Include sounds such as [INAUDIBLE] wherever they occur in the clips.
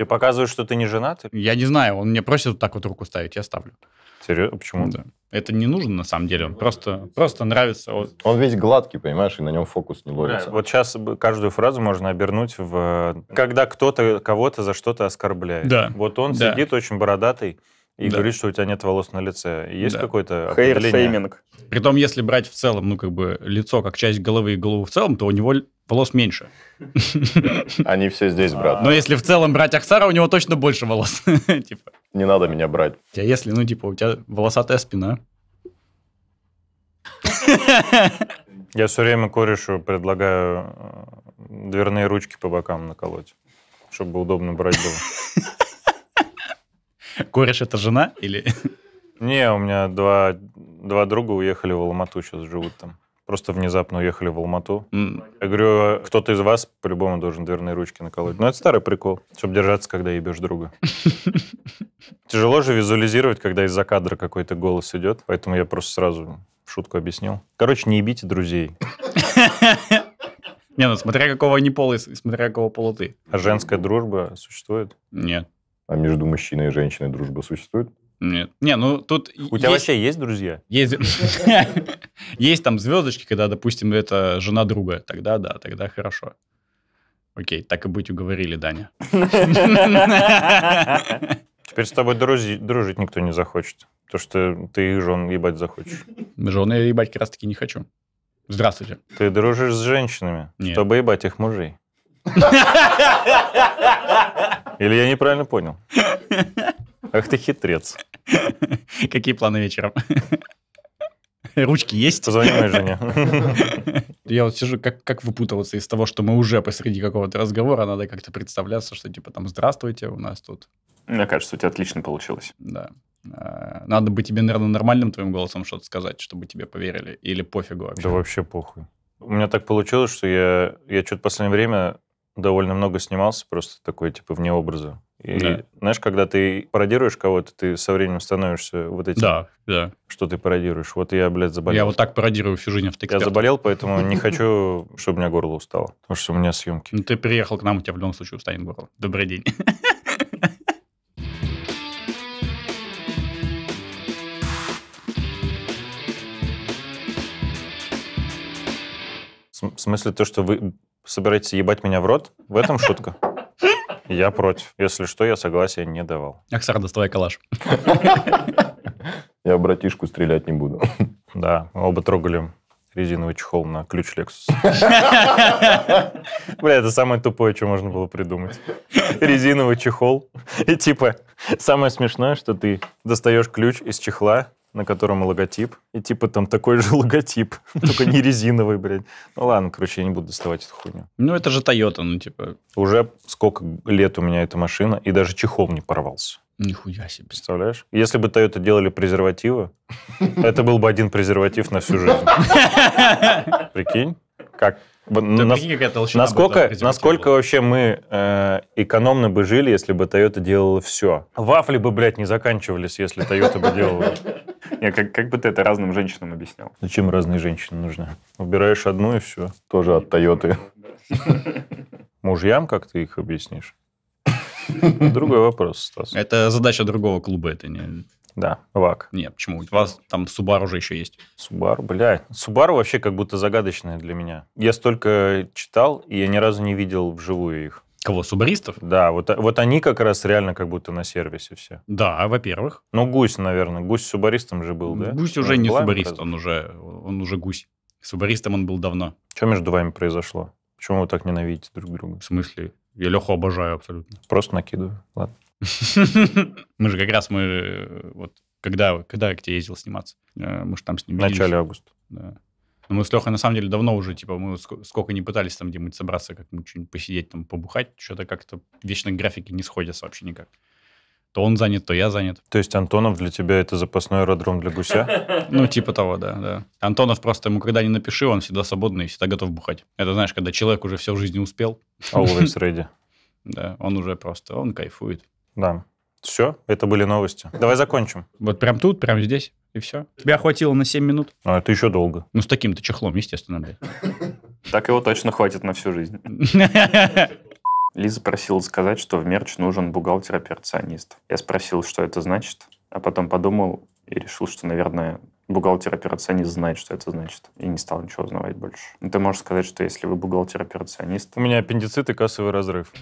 Ты показываешь, что ты не женат? Я не знаю, он мне просит вот так вот руку ставить, я ставлю. Серьезно? Почему? Да. Это не нужно на самом деле, он просто, просто нравится. Вот. Он весь гладкий, понимаешь, и на нем фокус не ловится. Да, вот сейчас каждую фразу можно обернуть в... Э, когда кто-то кого-то за что-то оскорбляет. Да. Вот он да. сидит очень бородатый, и да. говорит, что у тебя нет волос на лице. Есть да. какой-то Хейр-шейминг. Притом, если брать в целом, ну, как бы, лицо как часть головы и голову в целом, то у него волос меньше. [LAUGHS] Они все здесь, брат. Но если в целом брать Ахсара, у него точно больше волос. [LAUGHS] типа. Не надо меня брать. А если, ну, типа, у тебя волосатая спина. [LAUGHS] Я все время корешу предлагаю э, дверные ручки по бокам наколоть, чтобы удобно брать было. [LAUGHS] Кореш — это жена или... [LAUGHS] Не, у меня два, два друга уехали в Алмату, сейчас живут там. Просто внезапно уехали в Алмату. Mm. Я говорю, «А кто-то из вас по-любому должен дверные ручки наколоть. Но ну, это старый прикол, чтобы держаться, когда ебешь друга. [LAUGHS] Тяжело же визуализировать, когда из-за кадра какой-то голос идет, поэтому я просто сразу шутку объяснил. Короче, не ебите друзей. Не, ну смотря какого они пола, смотря какого пола ты. А женская дружба существует? Нет. А между мужчиной и женщиной дружба существует? Нет. Не, ну тут... У есть... тебя вообще есть друзья? Есть... [LAUGHS] есть там звездочки, когда, допустим, это жена друга. Тогда да, тогда хорошо. Окей, так и быть уговорили, Даня. [LAUGHS] Теперь с тобой друзи... дружить никто не захочет. То, что ты их жен ебать захочешь. Жены я ебать как раз таки не хочу. Здравствуйте. Ты дружишь с женщинами, Нет. чтобы ебать их мужей. [LAUGHS] Или я неправильно понял? Ах ты хитрец. Какие планы вечером? Ручки есть? Позвони моей жене. Я вот сижу, как, как выпутываться из того, что мы уже посреди какого-то разговора, надо как-то представляться, что типа там «Здравствуйте, у нас тут...» Мне кажется, у тебя отлично получилось. Да. А, надо бы тебе, наверное, нормальным твоим голосом что-то сказать, чтобы тебе поверили. Или пофигу вообще? Да вообще похуй. У меня так получилось, что я, я что-то в последнее время довольно много снимался, просто такой, типа, вне образа. И да. знаешь, когда ты пародируешь кого-то, ты со временем становишься вот этим. Да, да. Что ты пародируешь? Вот я, блядь, заболел. Я вот так пародирую всю жизнь автоэксперта. Я заболел, поэтому не хочу, чтобы у меня горло устало. Потому что у меня съемки. Ну, ты приехал к нам, у тебя в любом случае устанет горло. Добрый день. [LAUGHS] В смысле то, что вы собираетесь ебать меня в рот? В этом шутка. Я против. Если что, я согласия не давал. Аксар, доставай калаш. Я братишку стрелять не буду. Да, оба трогали резиновый чехол на ключ Lexus. Бля, это самое тупое, что можно было придумать. Резиновый чехол. И типа, самое смешное, что ты достаешь ключ из чехла, на котором логотип. И типа там такой же [LAUGHS] логотип, только не резиновый, блядь. Ну ладно, короче, я не буду доставать эту хуйню. Ну это же Toyota, ну типа... Уже сколько лет у меня эта машина, и даже чехол не порвался. Нихуя себе. Представляешь? Если бы Toyota делали презервативы, это был бы один презерватив на всю жизнь. [LAUGHS] Прикинь? Как нас, насколько насколько вообще мы э, экономно бы жили, если бы Toyota делала все? Вафли бы, блядь, не заканчивались, если Toyota бы делала... [LAUGHS] Я как, как бы ты это разным женщинам объяснял? Зачем разные женщины нужны? Убираешь одну и все. Тоже от Toyota. Мужьям как ты их объяснишь? [LAUGHS] Другой вопрос, Стас. Это задача другого клуба, это не... Да, ВАК. Нет, почему? У вас там Subaru уже еще есть. Subaru, блядь. Subaru вообще как будто загадочная для меня. Я столько читал, и я ни разу не видел вживую их. Кого, субаристов? Да, вот, вот они как раз реально как будто на сервисе все. Да, во-первых. Ну, гусь, наверное. Гусь субаристом же был, да? Гусь уже он не субарист, он уже, он уже гусь. Субаристом он был давно. Что между вами произошло? Почему вы так ненавидите друг друга? В смысле? Я Леху обожаю абсолютно. Просто накидываю. Ладно. [LAUGHS] Мы же как раз мы вот когда, когда к тебе ездил сниматься? Э, мы же там снимались. В начале августа. Да. Но ну, мы с Лехой, на самом деле, давно уже, типа, мы сколько не пытались там где-нибудь собраться, как мы что-нибудь посидеть, там, побухать, что-то как-то вечно графики не сходятся вообще никак. То он занят, то я занят. То есть Антонов для тебя это запасной аэродром для гуся? [LAUGHS] Ну, типа того, да, да. Антонов просто ему когда не напиши, он всегда свободный, всегда готов бухать. Это, знаешь, когда человек уже все в жизни успел. Always [LAUGHS] ready. Да, он уже просто, он кайфует. Да. Все, это были новости. Давай закончим. Вот прям тут, прям здесь, и все. Тебя хватило на 7 минут? А это еще долго. Ну, с таким-то чехлом, естественно, блядь. [LAUGHS] Так его точно хватит на всю жизнь. [LAUGHS] Лиза просила сказать, что в мерч нужен бухгалтер-операционист. Я спросил, что это значит, а потом подумал и решил, что, наверное, бухгалтер-операционист знает, что это значит, и не стал ничего узнавать больше. Ну, ты можешь сказать, что если вы бухгалтер-операционист... У меня аппендицит и кассовый разрыв.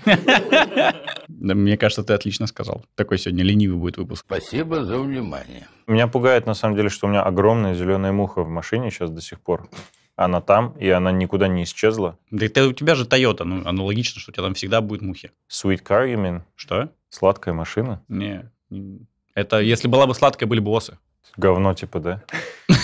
Мне кажется, ты отлично сказал. Такой сегодня ленивый будет выпуск. Спасибо за внимание. Меня пугает, на самом деле, что у меня огромная зеленая муха в машине сейчас до сих пор она там, и она никуда не исчезла. Да это у тебя же Toyota, ну, аналогично, что у тебя там всегда будет мухи. Sweet car, you mean? Что? Сладкая машина? Не, это если была бы сладкая, были бы осы. Говно типа, да?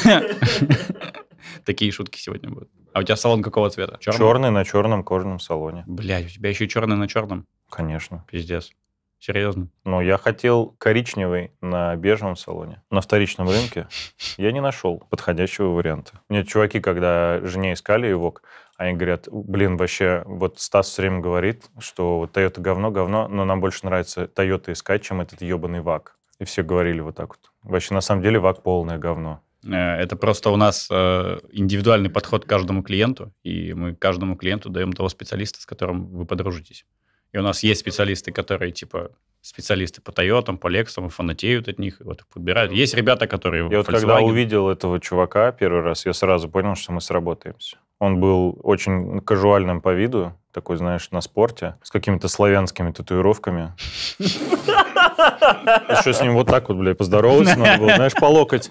[LAUGHS] Такие шутки сегодня будут. А у тебя салон какого цвета? Черный, черный на черном кожаном салоне. Блядь, у тебя еще черный на черном? Конечно. Пиздец. Серьезно? Ну, я хотел коричневый на бежевом салоне. На вторичном рынке я не нашел подходящего варианта. Мне чуваки, когда жене искали его, они говорят, блин, вообще, вот Стас все время говорит, что Toyota говно, говно, но нам больше нравится Toyota искать, чем этот ебаный ВАК. И все говорили вот так вот. Вообще, на самом деле, ВАК полное говно. Э, это просто у нас э, индивидуальный подход к каждому клиенту, и мы каждому клиенту даем того специалиста, с которым вы подружитесь. И у нас есть специалисты, которые типа специалисты по Тойотам, по Лексам, фанатеют от них, вот их подбирают. Есть ребята, которые... Я вот когда увидел этого чувака первый раз, я сразу понял, что мы сработаемся. Он был очень кажуальным по виду, такой, знаешь, на спорте, с какими-то славянскими татуировками. [LAUGHS] Еще с ним вот так вот, блядь, поздороваться надо было, знаешь, по локоть.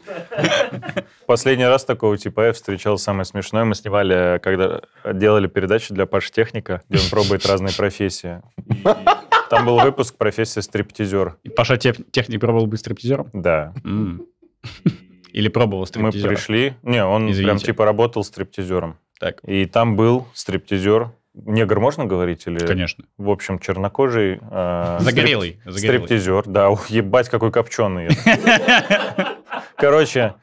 Последний раз такого типа я встречал, самое смешное, мы снимали, когда делали передачу для Паш Техника, где он пробует разные профессии. Там был выпуск «Профессия стриптизер». Паша Техник пробовал быть стриптизером? Да. Или пробовал стриптизером? Мы пришли... Не, он прям типа работал стриптизером. Так. И там был стриптизер Негр можно говорить? Или... Конечно. В общем, чернокожий... Э, загорелый, стрип... загорелый. Стриптизер, да. Ух, ебать, какой копченый. [LAUGHS] Короче,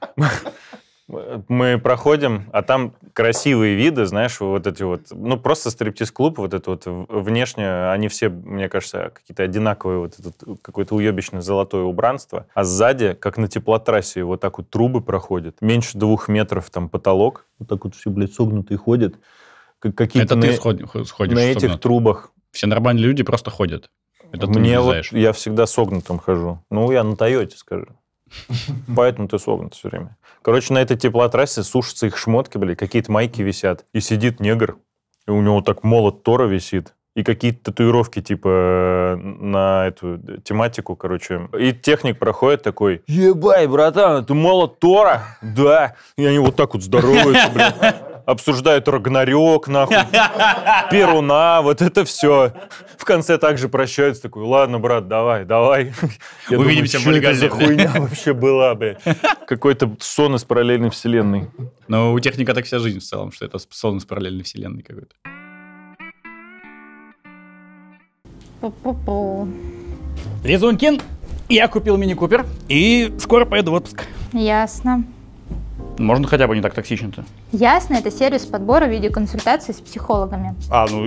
мы проходим, а там красивые виды, знаешь, вот эти вот, ну, просто стриптиз-клуб, вот это вот внешне, они все, мне кажется, какие-то одинаковые, вот это какое-то уебищное золотое убранство, а сзади, как на теплотрассе, вот так вот трубы проходят, меньше двух метров там потолок, вот так вот все, блядь, согнутый ходит какие-то на, сходишь, на этих трубах. Все нормальные люди просто ходят. Это Мне ты не вот знаешь. я всегда согнутым хожу. Ну, я на Тойоте, скажи. [LAUGHS] Поэтому ты согнут все время. Короче, на этой теплотрассе сушатся их шмотки, блин, какие-то майки висят. И сидит негр, и у него так молот Тора висит. И какие-то татуировки, типа, э, на эту тематику, короче. И техник проходит такой, ебай, братан, это молот Тора? Да. И они вот так вот здороваются, блин. [LAUGHS] обсуждают Рагнарёк, нахуй, [LAUGHS] Перуна, вот это все. В конце также прощаются, такой, ладно, брат, давай, давай. [LAUGHS] Я Увидимся думаю, в это за хуйня [LAUGHS] вообще была, бля? Какой-то сон из параллельной вселенной. Но у техника так вся жизнь в целом, что это сон из параллельной вселенной какой-то. я купил мини-купер и скоро поеду в отпуск. Ясно. Можно хотя бы не так токсично-то. Ясно, это сервис подбора видеоконсультаций с психологами. А, ну,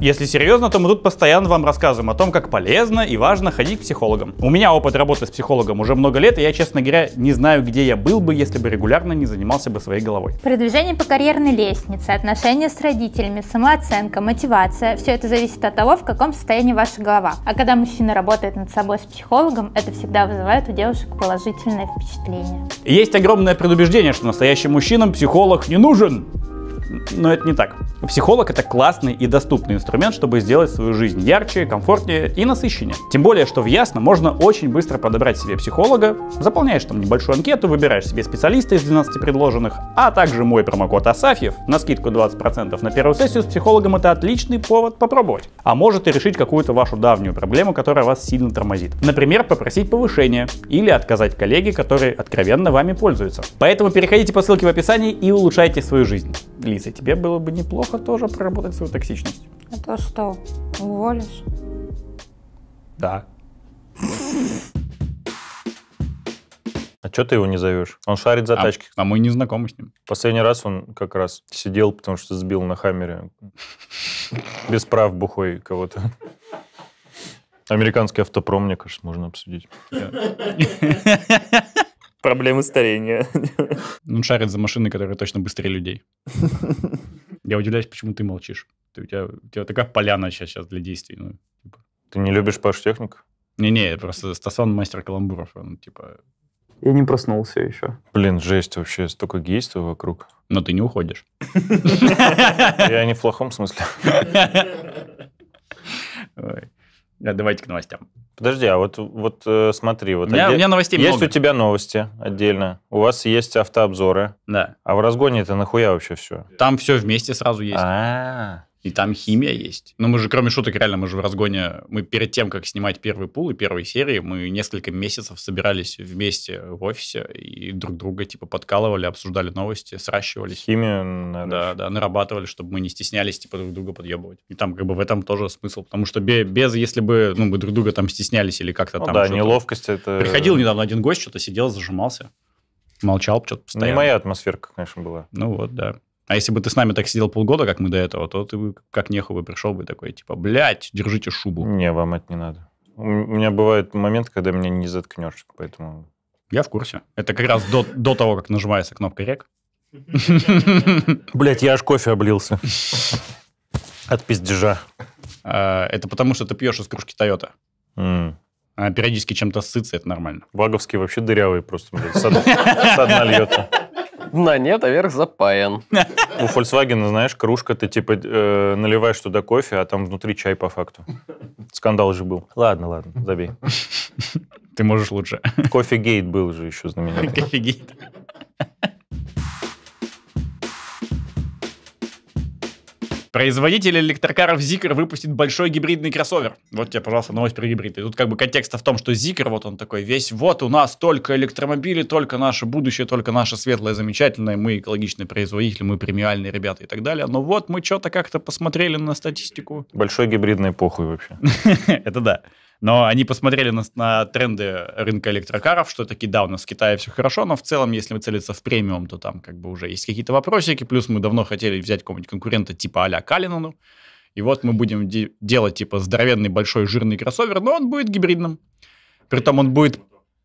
если серьезно, то мы тут постоянно вам рассказываем о том, как полезно и важно ходить к психологам. У меня опыт работы с психологом уже много лет, и я, честно говоря, не знаю, где я был бы, если бы регулярно не занимался бы своей головой. Продвижение по карьерной лестнице, отношения с родителями, самооценка, мотивация – все это зависит от того, в каком состоянии ваша голова. А когда мужчина работает над собой с психологом, это всегда вызывает у девушек положительное впечатление. Есть огромное предубеждение, что настоящим мужчинам психолог не нужен но это не так. Психолог это классный и доступный инструмент, чтобы сделать свою жизнь ярче, комфортнее и насыщеннее. Тем более, что в Ясно можно очень быстро подобрать себе психолога, заполняешь там небольшую анкету, выбираешь себе специалиста из 12 предложенных, а также мой промокод Асафьев на скидку 20% на первую сессию с психологом это отличный повод попробовать. А может и решить какую-то вашу давнюю проблему, которая вас сильно тормозит. Например, попросить повышение или отказать коллеге, который откровенно вами пользуется. Поэтому переходите по ссылке в описании и улучшайте свою жизнь. Лиза, тебе было бы неплохо тоже проработать свою токсичность. А то что, уволишь? Да. А что ты его не зовешь? Он шарит за а, тачки. А мы не знакомы с ним. Последний раз он как раз сидел, потому что сбил на хаммере. Без прав бухой кого-то. Американский автопром, мне кажется, можно обсудить. [LAUGHS] Проблемы старения. Он шарит за машины, которые точно быстрее людей. [LAUGHS] Я удивляюсь, почему ты молчишь. Ты, у, тебя, у тебя такая поляна сейчас, сейчас для действий. Ну, типа. Ты не любишь Паш техник? Не-не, просто Стасан мастер каламбуров. Он типа... Я не проснулся еще. Блин, жесть вообще, столько гейства вокруг. Но ты не уходишь. [LAUGHS] Я не в плохом смысле. [LAUGHS] Э, давайте к новостям. Подожди, а вот, вот э, смотри, вот у меня, отде... у меня новостей есть много. у тебя новости отдельно, у вас есть автообзоры. Да. А в разгоне это нахуя вообще все? Там все вместе сразу есть. А-а-а и там химия есть. Но мы же, кроме шуток, реально, мы же в разгоне, мы перед тем, как снимать первый пул и первые серии, мы несколько месяцев собирались вместе в офисе и друг друга, типа, подкалывали, обсуждали новости, сращивались. Химия, наверное. Да, да, нарабатывали, чтобы мы не стеснялись, типа, друг друга подъебывать. И там, как бы, в этом тоже смысл, потому что без, без если бы, ну, мы друг друга там стеснялись или как-то ну, там... да, неловкость это... Приходил недавно один гость, что-то сидел, зажимался молчал что-то постоянно. Не моя атмосферка, конечно, была. Ну вот, да. А если бы ты с нами так сидел полгода, как мы до этого, то ты бы как нехуй пришел бы такой, типа, блядь, держите шубу. Не, вам это не надо. У меня бывает момент, когда меня не заткнешь, поэтому... Я в курсе. Это как раз до, того, как нажимается кнопка рек. [LAUGHS] Блять, я аж кофе облился. [LAUGHS] От пиздежа. А, это потому, что ты пьешь из кружки Тойота. А периодически чем-то сыться, это нормально. Ваговские вообще дырявые просто, блядь, [LAUGHS] льется. На нет, а верх запаян. У Volkswagen, знаешь, кружка, ты типа э, наливаешь туда кофе, а там внутри чай по факту. Скандал же был. Ладно, ладно, забей. Ты можешь лучше. Кофе-гейт был же еще знаменитый. Кофе-гейт. Производитель электрокаров Zikr выпустит большой гибридный кроссовер. Вот тебе, пожалуйста, новость про гибрид. И тут как бы контекст в том, что Zikr, вот он такой весь, вот у нас только электромобили, только наше будущее, только наше светлое, замечательное, мы экологичный производитель, мы премиальные ребята и так далее. Но вот мы что-то как-то посмотрели на статистику. Большой гибридный похуй вообще. [LAUGHS] Это да. Но они посмотрели на, на тренды рынка электрокаров, что такие, да, у нас в Китае все хорошо, но в целом, если мы целиться в премиум, то там как бы уже есть какие-то вопросики. Плюс мы давно хотели взять какого-нибудь конкурента типа а-ля Калинану. И вот мы будем де- делать типа здоровенный большой жирный кроссовер, но он будет гибридным. Притом он будет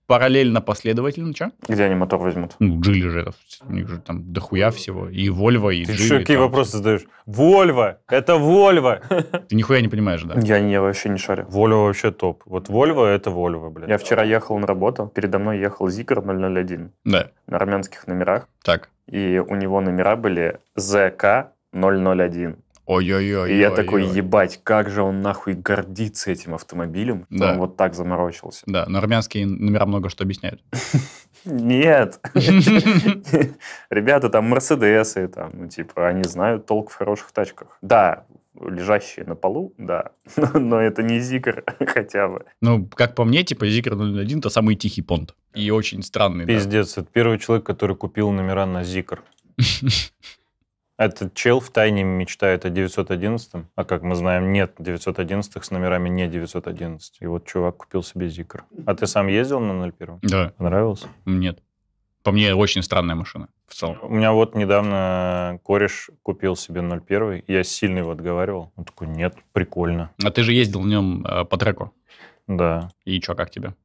параллельно последовательно. Че? Где они мотор возьмут? Ну, Джили же, это, у них же там дохуя всего. И Вольво, и Джили. Ты еще какие вопросы задаешь? Вольво! Это Вольво! Ты нихуя не понимаешь, да? Я, не, я вообще не шарю. Вольво вообще топ. Вот Вольво это Вольво, блядь. Я вчера ехал на работу, передо мной ехал Зикр 001. Да. На армянских номерах. Так. И у него номера были ЗК 001. Ой-ой-ой. И я такой, ебать, как же он нахуй гордится этим автомобилем, что да. он вот так заморочился. Да, но армянские номера много что объясняют. Нет. [LAUGHS] [LAUGHS] Ребята, там Мерседесы, там, ну, типа, они знают толк в хороших тачках. Да, лежащие на полу, да, [LAUGHS] но это не Зикр хотя бы. Ну, как по мне, типа, Зикр 01 — это самый тихий понт. И очень странный. Пиздец, это первый человек, который купил номера на Зикр. Этот чел в тайне мечтает о 911, а как мы знаем, нет 911 х с номерами не 911. И вот чувак купил себе Зикр. А ты сам ездил на 01? Да. Понравился? Нет. По мне, очень странная машина в целом. У меня вот недавно кореш купил себе 01, я сильно его отговаривал. Он такой, нет, прикольно. А ты же ездил в нем э, по треку. Да. И что, как тебе?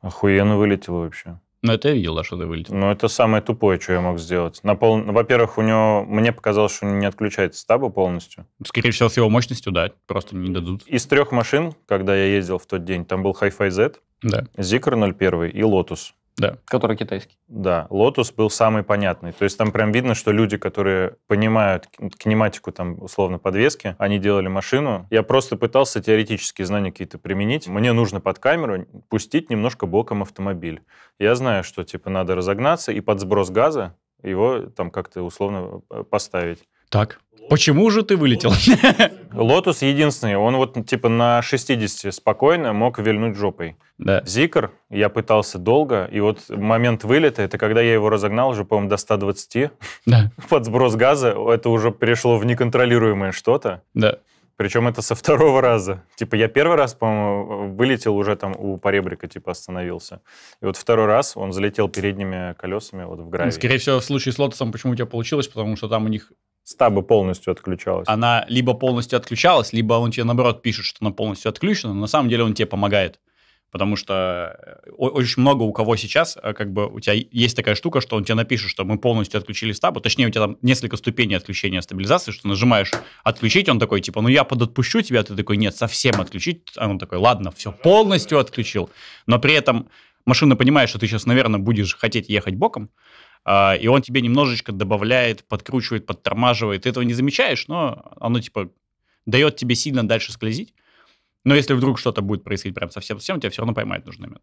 Охуенно вылетело вообще. Но это я видел, да, что ты вылетел. Ну, это самое тупое, что я мог сделать. На пол... Во-первых, у него... мне показалось, что не отключается стаба полностью. Скорее всего, с его мощностью, да, просто не дадут. Из трех машин, когда я ездил в тот день, там был Hi-Fi Z, да. Zikr 01 и Lotus. Да. Который китайский. Да, Lotus был самый понятный. То есть там прям видно, что люди, которые понимают кинематику, там, условно, подвески, они делали машину. Я просто пытался теоретические знания какие-то применить. Мне нужно под камеру пустить немножко боком автомобиль. Я знаю, что, типа, надо разогнаться и под сброс газа его там как-то условно поставить. Так. Почему же ты вылетел? [LAUGHS] Лотус единственный, он вот типа на 60 спокойно мог вильнуть жопой. Да. Зикр, я пытался долго, и вот момент вылета, это когда я его разогнал уже, по-моему, до 120. Да. [LAUGHS] Под сброс газа это уже перешло в неконтролируемое что-то. Да. Причем это со второго раза. Типа я первый раз, по-моему, вылетел уже там у поребрика, типа остановился. И вот второй раз он залетел передними колесами вот в гравий. Скорее всего, в случае с Лотосом почему у тебя получилось, потому что там у них стаба полностью отключалась. Она либо полностью отключалась, либо он тебе, наоборот, пишет, что она полностью отключена, но на самом деле он тебе помогает. Потому что э, очень много у кого сейчас, э, как бы у тебя есть такая штука, что он тебе напишет, что мы полностью отключили стабу, точнее, у тебя там несколько ступеней отключения стабилизации, что нажимаешь отключить, он такой, типа, ну я подотпущу тебя, ты такой, нет, совсем отключить, а он такой, ладно, все, полностью отключил. Но при этом машина понимает, что ты сейчас, наверное, будешь хотеть ехать боком, а, и он тебе немножечко добавляет, подкручивает, подтормаживает. Ты этого не замечаешь, но оно типа дает тебе сильно дальше скользить. Но если вдруг что-то будет происходить прям совсем-совсем, тебя все равно поймает нужный момент.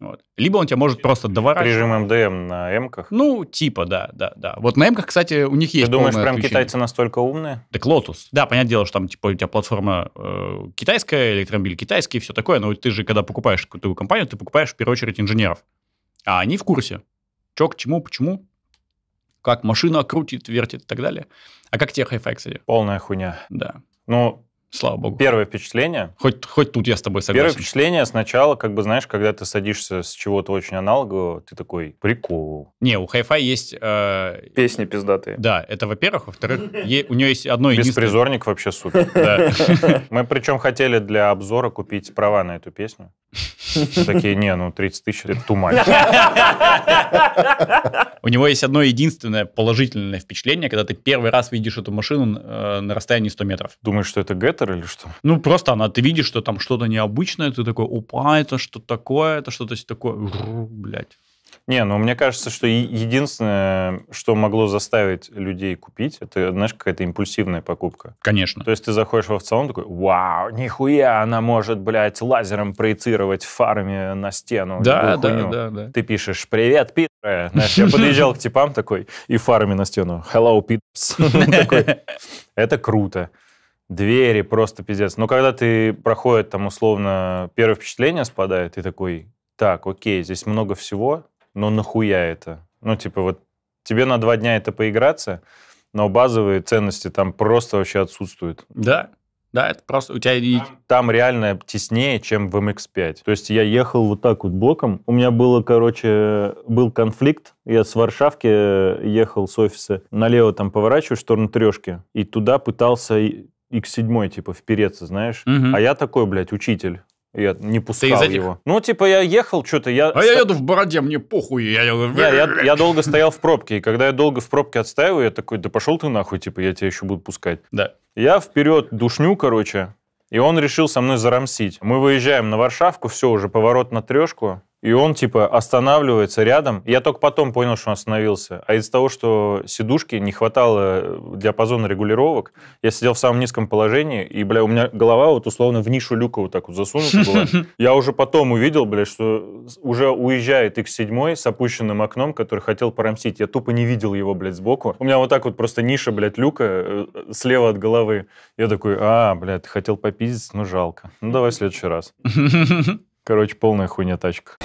Вот. Либо он тебя может просто доворачивать. Режим МДМ на М-ках? Ну, типа, да, да, да. Вот на М-ках, кстати, у них есть Ты думаешь, прям отключение. китайцы настолько умные? Так Lotus. Да, понятное дело, что там, типа, у тебя платформа э, китайская, электромобиль китайский, все такое, но ты же, когда покупаешь какую-то компанию, ты покупаешь, в первую очередь, инженеров. А они в курсе. Чё к чему, почему, как машина крутит, вертит и так далее. А как тех хай кстати? Полная хуйня. Да. Ну, Слава богу. Первое впечатление. Хоть, хоть тут я с тобой согласен. Первое впечатление сначала, как бы, знаешь, когда ты садишься с чего-то очень аналогового, ты такой, прикол. Не, у Hi-Fi есть... Э... Песни пиздатые. Да, это во-первых. Во-вторых, у нее есть одно единственное... Беспризорник вообще супер. [LAUGHS] [LAUGHS] Мы причем хотели для обзора купить права на эту песню. Такие, не, ну 30 тысяч, это тумань. [LAUGHS] У него есть одно единственное положительное впечатление, когда ты первый раз видишь эту машину э, на расстоянии 100 метров. Думаешь, что это Гэт? Ветер или что? Ну, просто она, ты видишь, что там что-то необычное, ты такой, опа, это что такое, это что-то такое, Ру, блядь. Не, ну мне кажется, что единственное, что могло заставить людей купить, это, знаешь, какая-то импульсивная покупка. Конечно. То есть ты заходишь в автосалон, такой, вау, нихуя, она может, блядь, лазером проецировать фарме на стену. Да, да, да, да. Ты пишешь, привет, пидоры. Знаешь, я подъезжал к типам такой, и фарме на стену, hello, пидорс. [LAUGHS] Это круто двери просто пиздец. Но когда ты проходит там условно первое впечатление спадает, ты такой, так, окей, здесь много всего, но нахуя это? Ну, типа вот тебе на два дня это поиграться, но базовые ценности там просто вообще отсутствуют. Да, да, это просто у тебя... Там, там реально теснее, чем в MX5. То есть я ехал вот так вот боком. У меня было, короче, был конфликт. Я с Варшавки э, ехал с офиса. Налево там поворачиваю, в сторону трешки. И туда пытался X7 типа впереться, знаешь. Угу. А я такой, блядь, учитель. Я не пускал из этих? его. Ну, типа, я ехал, что-то я... А я еду в бороде, мне похуй. Я, я, я, [LAUGHS] я долго стоял в пробке, и когда я долго в пробке отстаиваю, я такой, да пошел ты нахуй, типа, я тебя еще буду пускать. Да. Я вперед душню, короче, и он решил со мной зарамсить. Мы выезжаем на Варшавку, все, уже поворот на трешку и он типа останавливается рядом. Я только потом понял, что он остановился. А из-за того, что сидушки не хватало э, диапазона регулировок, я сидел в самом низком положении, и, бля, у меня голова вот условно в нишу люка вот так вот засунута была. [LAUGHS] Я уже потом увидел, бля, что уже уезжает X7 с опущенным окном, который хотел порамсить. Я тупо не видел его, блядь, сбоку. У меня вот так вот просто ниша, блядь, люка э, слева от головы. Я такой, а, блядь, хотел попиздить, ну жалко. Ну давай в следующий раз. [LAUGHS] Короче, полная хуйня тачка.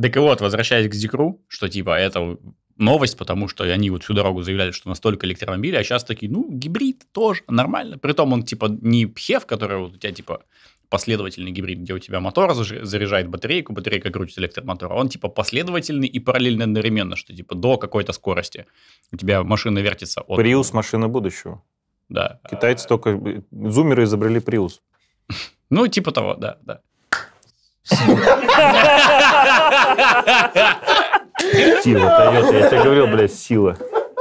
Так и вот, возвращаясь к Зикру, что типа это новость, потому что они вот всю дорогу заявляли, что настолько электромобили, а сейчас такие, ну, гибрид тоже нормально. Притом он типа не пхев, который вот у тебя типа последовательный гибрид, где у тебя мотор заряжает батарейку, батарейка крутит электромотор, а он типа последовательный и параллельно одновременно, что типа до какой-то скорости у тебя машина вертится. От... Приус – машина будущего. Да. Китайцы только... Э, зумеры изобрели Приус. [LAUGHS] Ну, типа того, да, да. [LAUGHS] Сила, Toyota, я тебе говорил, блядь, сила.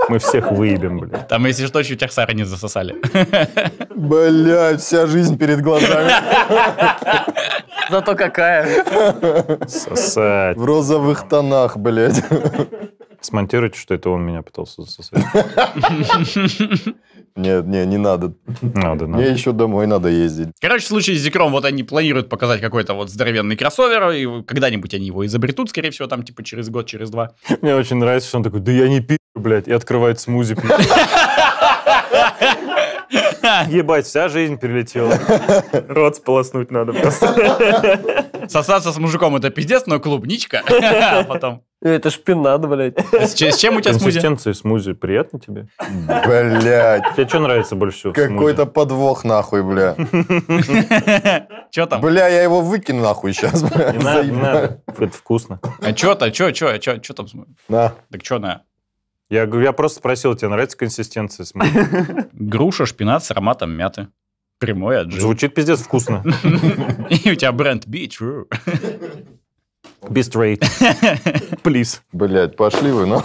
Мы всех выебем, блядь. Там, если что, чуть Ахсара не засосали. Блядь, вся жизнь перед глазами. Зато какая. Сосать. В розовых тонах, блядь. Смонтируйте, что это он меня пытался засосать. [LAUGHS] Нет, не, не надо. Надо, надо. Мне еще домой надо ездить. Короче, в случае с Зикром, вот они планируют показать какой-то вот здоровенный кроссовер, и когда-нибудь они его изобретут, скорее всего, там типа через год, через два. Мне очень нравится, что он такой, да я не пи***, блядь, и открывает смузи. [LAUGHS] [LAUGHS] Ебать, вся жизнь прилетела. [LAUGHS] Рот сполоснуть надо просто. [LAUGHS] Сосаться с мужиком это пиздец, но клубничка. А потом. Это шпинат, блядь. С, с чем у тебя смузи? Консистенция смузи приятно тебе? Блядь. Тебе что нравится больше всего? Какой-то подвох нахуй, бля. Че там? Бля, я его выкину нахуй сейчас, бля. Не надо, Это вкусно. А чё-то, чё, чё, чё, чё там? На. Так чё на? Я, я просто спросил, тебе нравится консистенция смузи? [LAUGHS] Груша, шпинат с ароматом мяты. Прямой отжим. Звучит пиздец вкусно. [LAUGHS] И у тебя бренд Be True. Be straight. [LAUGHS] Please. Блять, пошли вы, ну.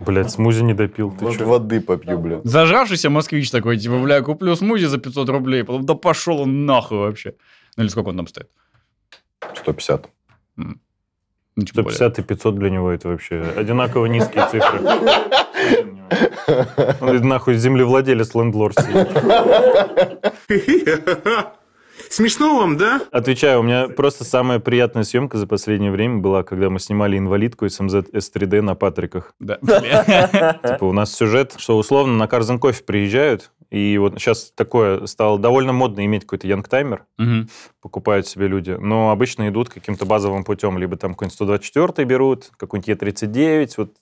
Блять, смузи не допил. Ты вот воды попью, блядь. Зажравшийся москвич такой, типа, бля, куплю смузи за 500 рублей. Потом, да пошел он нахуй вообще. Ну или сколько он там стоит? 150. Ну, 150 и 500 для него это вообще одинаково низкие цифры. Он говорит, нахуй землевладелец лендлорд Смешно вам, да? Отвечаю, у меня просто самая приятная съемка за последнее время была, когда мы снимали «Инвалидку» из МЗ С3D на Патриках. Да. Типа у нас сюжет, что условно на Карзен приезжают, и вот сейчас такое стало довольно модно иметь какой-то янгтаймер, угу. покупают себе люди, но обычно идут каким-то базовым путем, либо там какой-нибудь 124 берут, какой-нибудь Е39, вот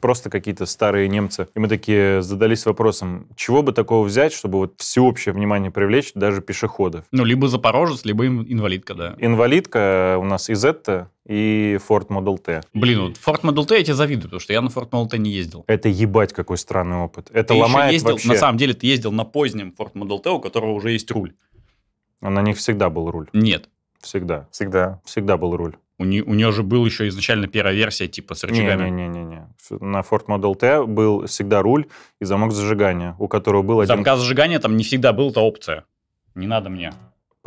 просто какие-то старые немцы. И мы такие задались вопросом, чего бы такого взять, чтобы вот всеобщее внимание привлечь даже пешеходов. Ну, либо Запорожец, либо инвалидка, да. Инвалидка у нас из это и Ford Model T. Блин, вот Ford Model T я тебе завидую, потому что я на Ford Model T не ездил. Это ебать какой странный опыт. Это ты ломает ездил, вообще... На самом деле ты ездил на позднем Ford Model T, у которого уже есть руль. А на них всегда был руль? Нет. Всегда. Всегда. Всегда был руль. У, не, у нее же был еще изначально первая версия типа с рычагами. Не-не-не. На Ford Model T был всегда руль и замок зажигания, у которого был один... Замка зажигания там не всегда был эта опция. Не надо мне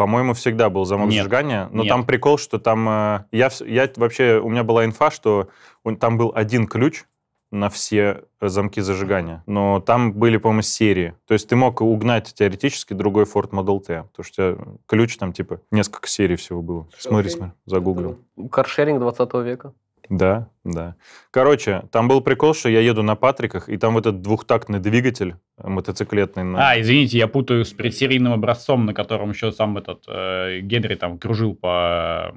по-моему, всегда был замок нет, зажигания. Но нет. там прикол, что там... Э, я, я вообще... У меня была инфа, что он, там был один ключ на все э, замки зажигания. Но там были, по-моему, серии. То есть ты мог угнать теоретически другой Ford Model T. Потому что ключ там, типа, несколько серий всего было. Смотри, смотри, загуглил. Каршеринг 20 века. Да, да. Короче, там был прикол, что я еду на Патриках, и там вот этот двухтактный двигатель мотоциклетный. На... А, извините, я путаю с предсерийным образцом, на котором еще сам этот э, Генри там кружил по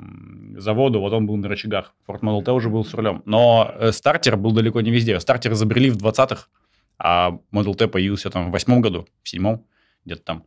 заводу, вот он был на рычагах. Ford Model Т уже был с рулем. Но э, стартер был далеко не везде. Стартер изобрели в 20-х, а Model Т появился там в восьмом году, в седьмом, где-то там.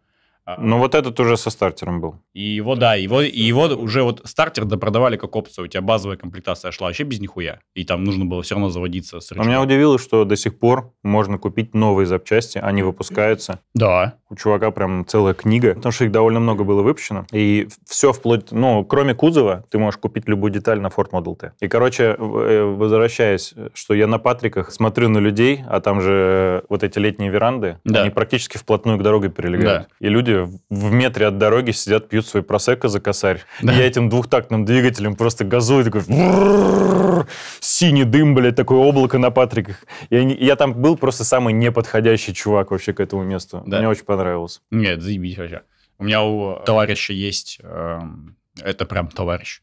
А, ну, вот этот уже со стартером был. И его, да, его, и его уже вот стартер допродавали как опцию. У тебя базовая комплектация шла вообще без нихуя. И там нужно было все равно заводиться с а рычагом. Но меня удивило, что до сих пор можно купить новые запчасти, они выпускаются. Да. У чувака прям целая книга, потому что их довольно много было выпущено. И все вплоть, ну, кроме кузова, ты можешь купить любую деталь на Ford Model T. И, короче, э, возвращаясь, что я на Патриках смотрю на людей, а там же вот эти летние веранды, да. они практически вплотную к дороге прилегают Да. И люди в метре от дороги сидят, пьют свой просека за косарь. Да. я этим двухтактным двигателем просто газую, такой... Синий дым, блядь, такое облако на Патриках. Я, я там был просто самый неподходящий чувак вообще к этому месту. Да. Мне очень понравилось. Нет, заебись вообще. У меня у товарища есть... Э, это прям товарищ.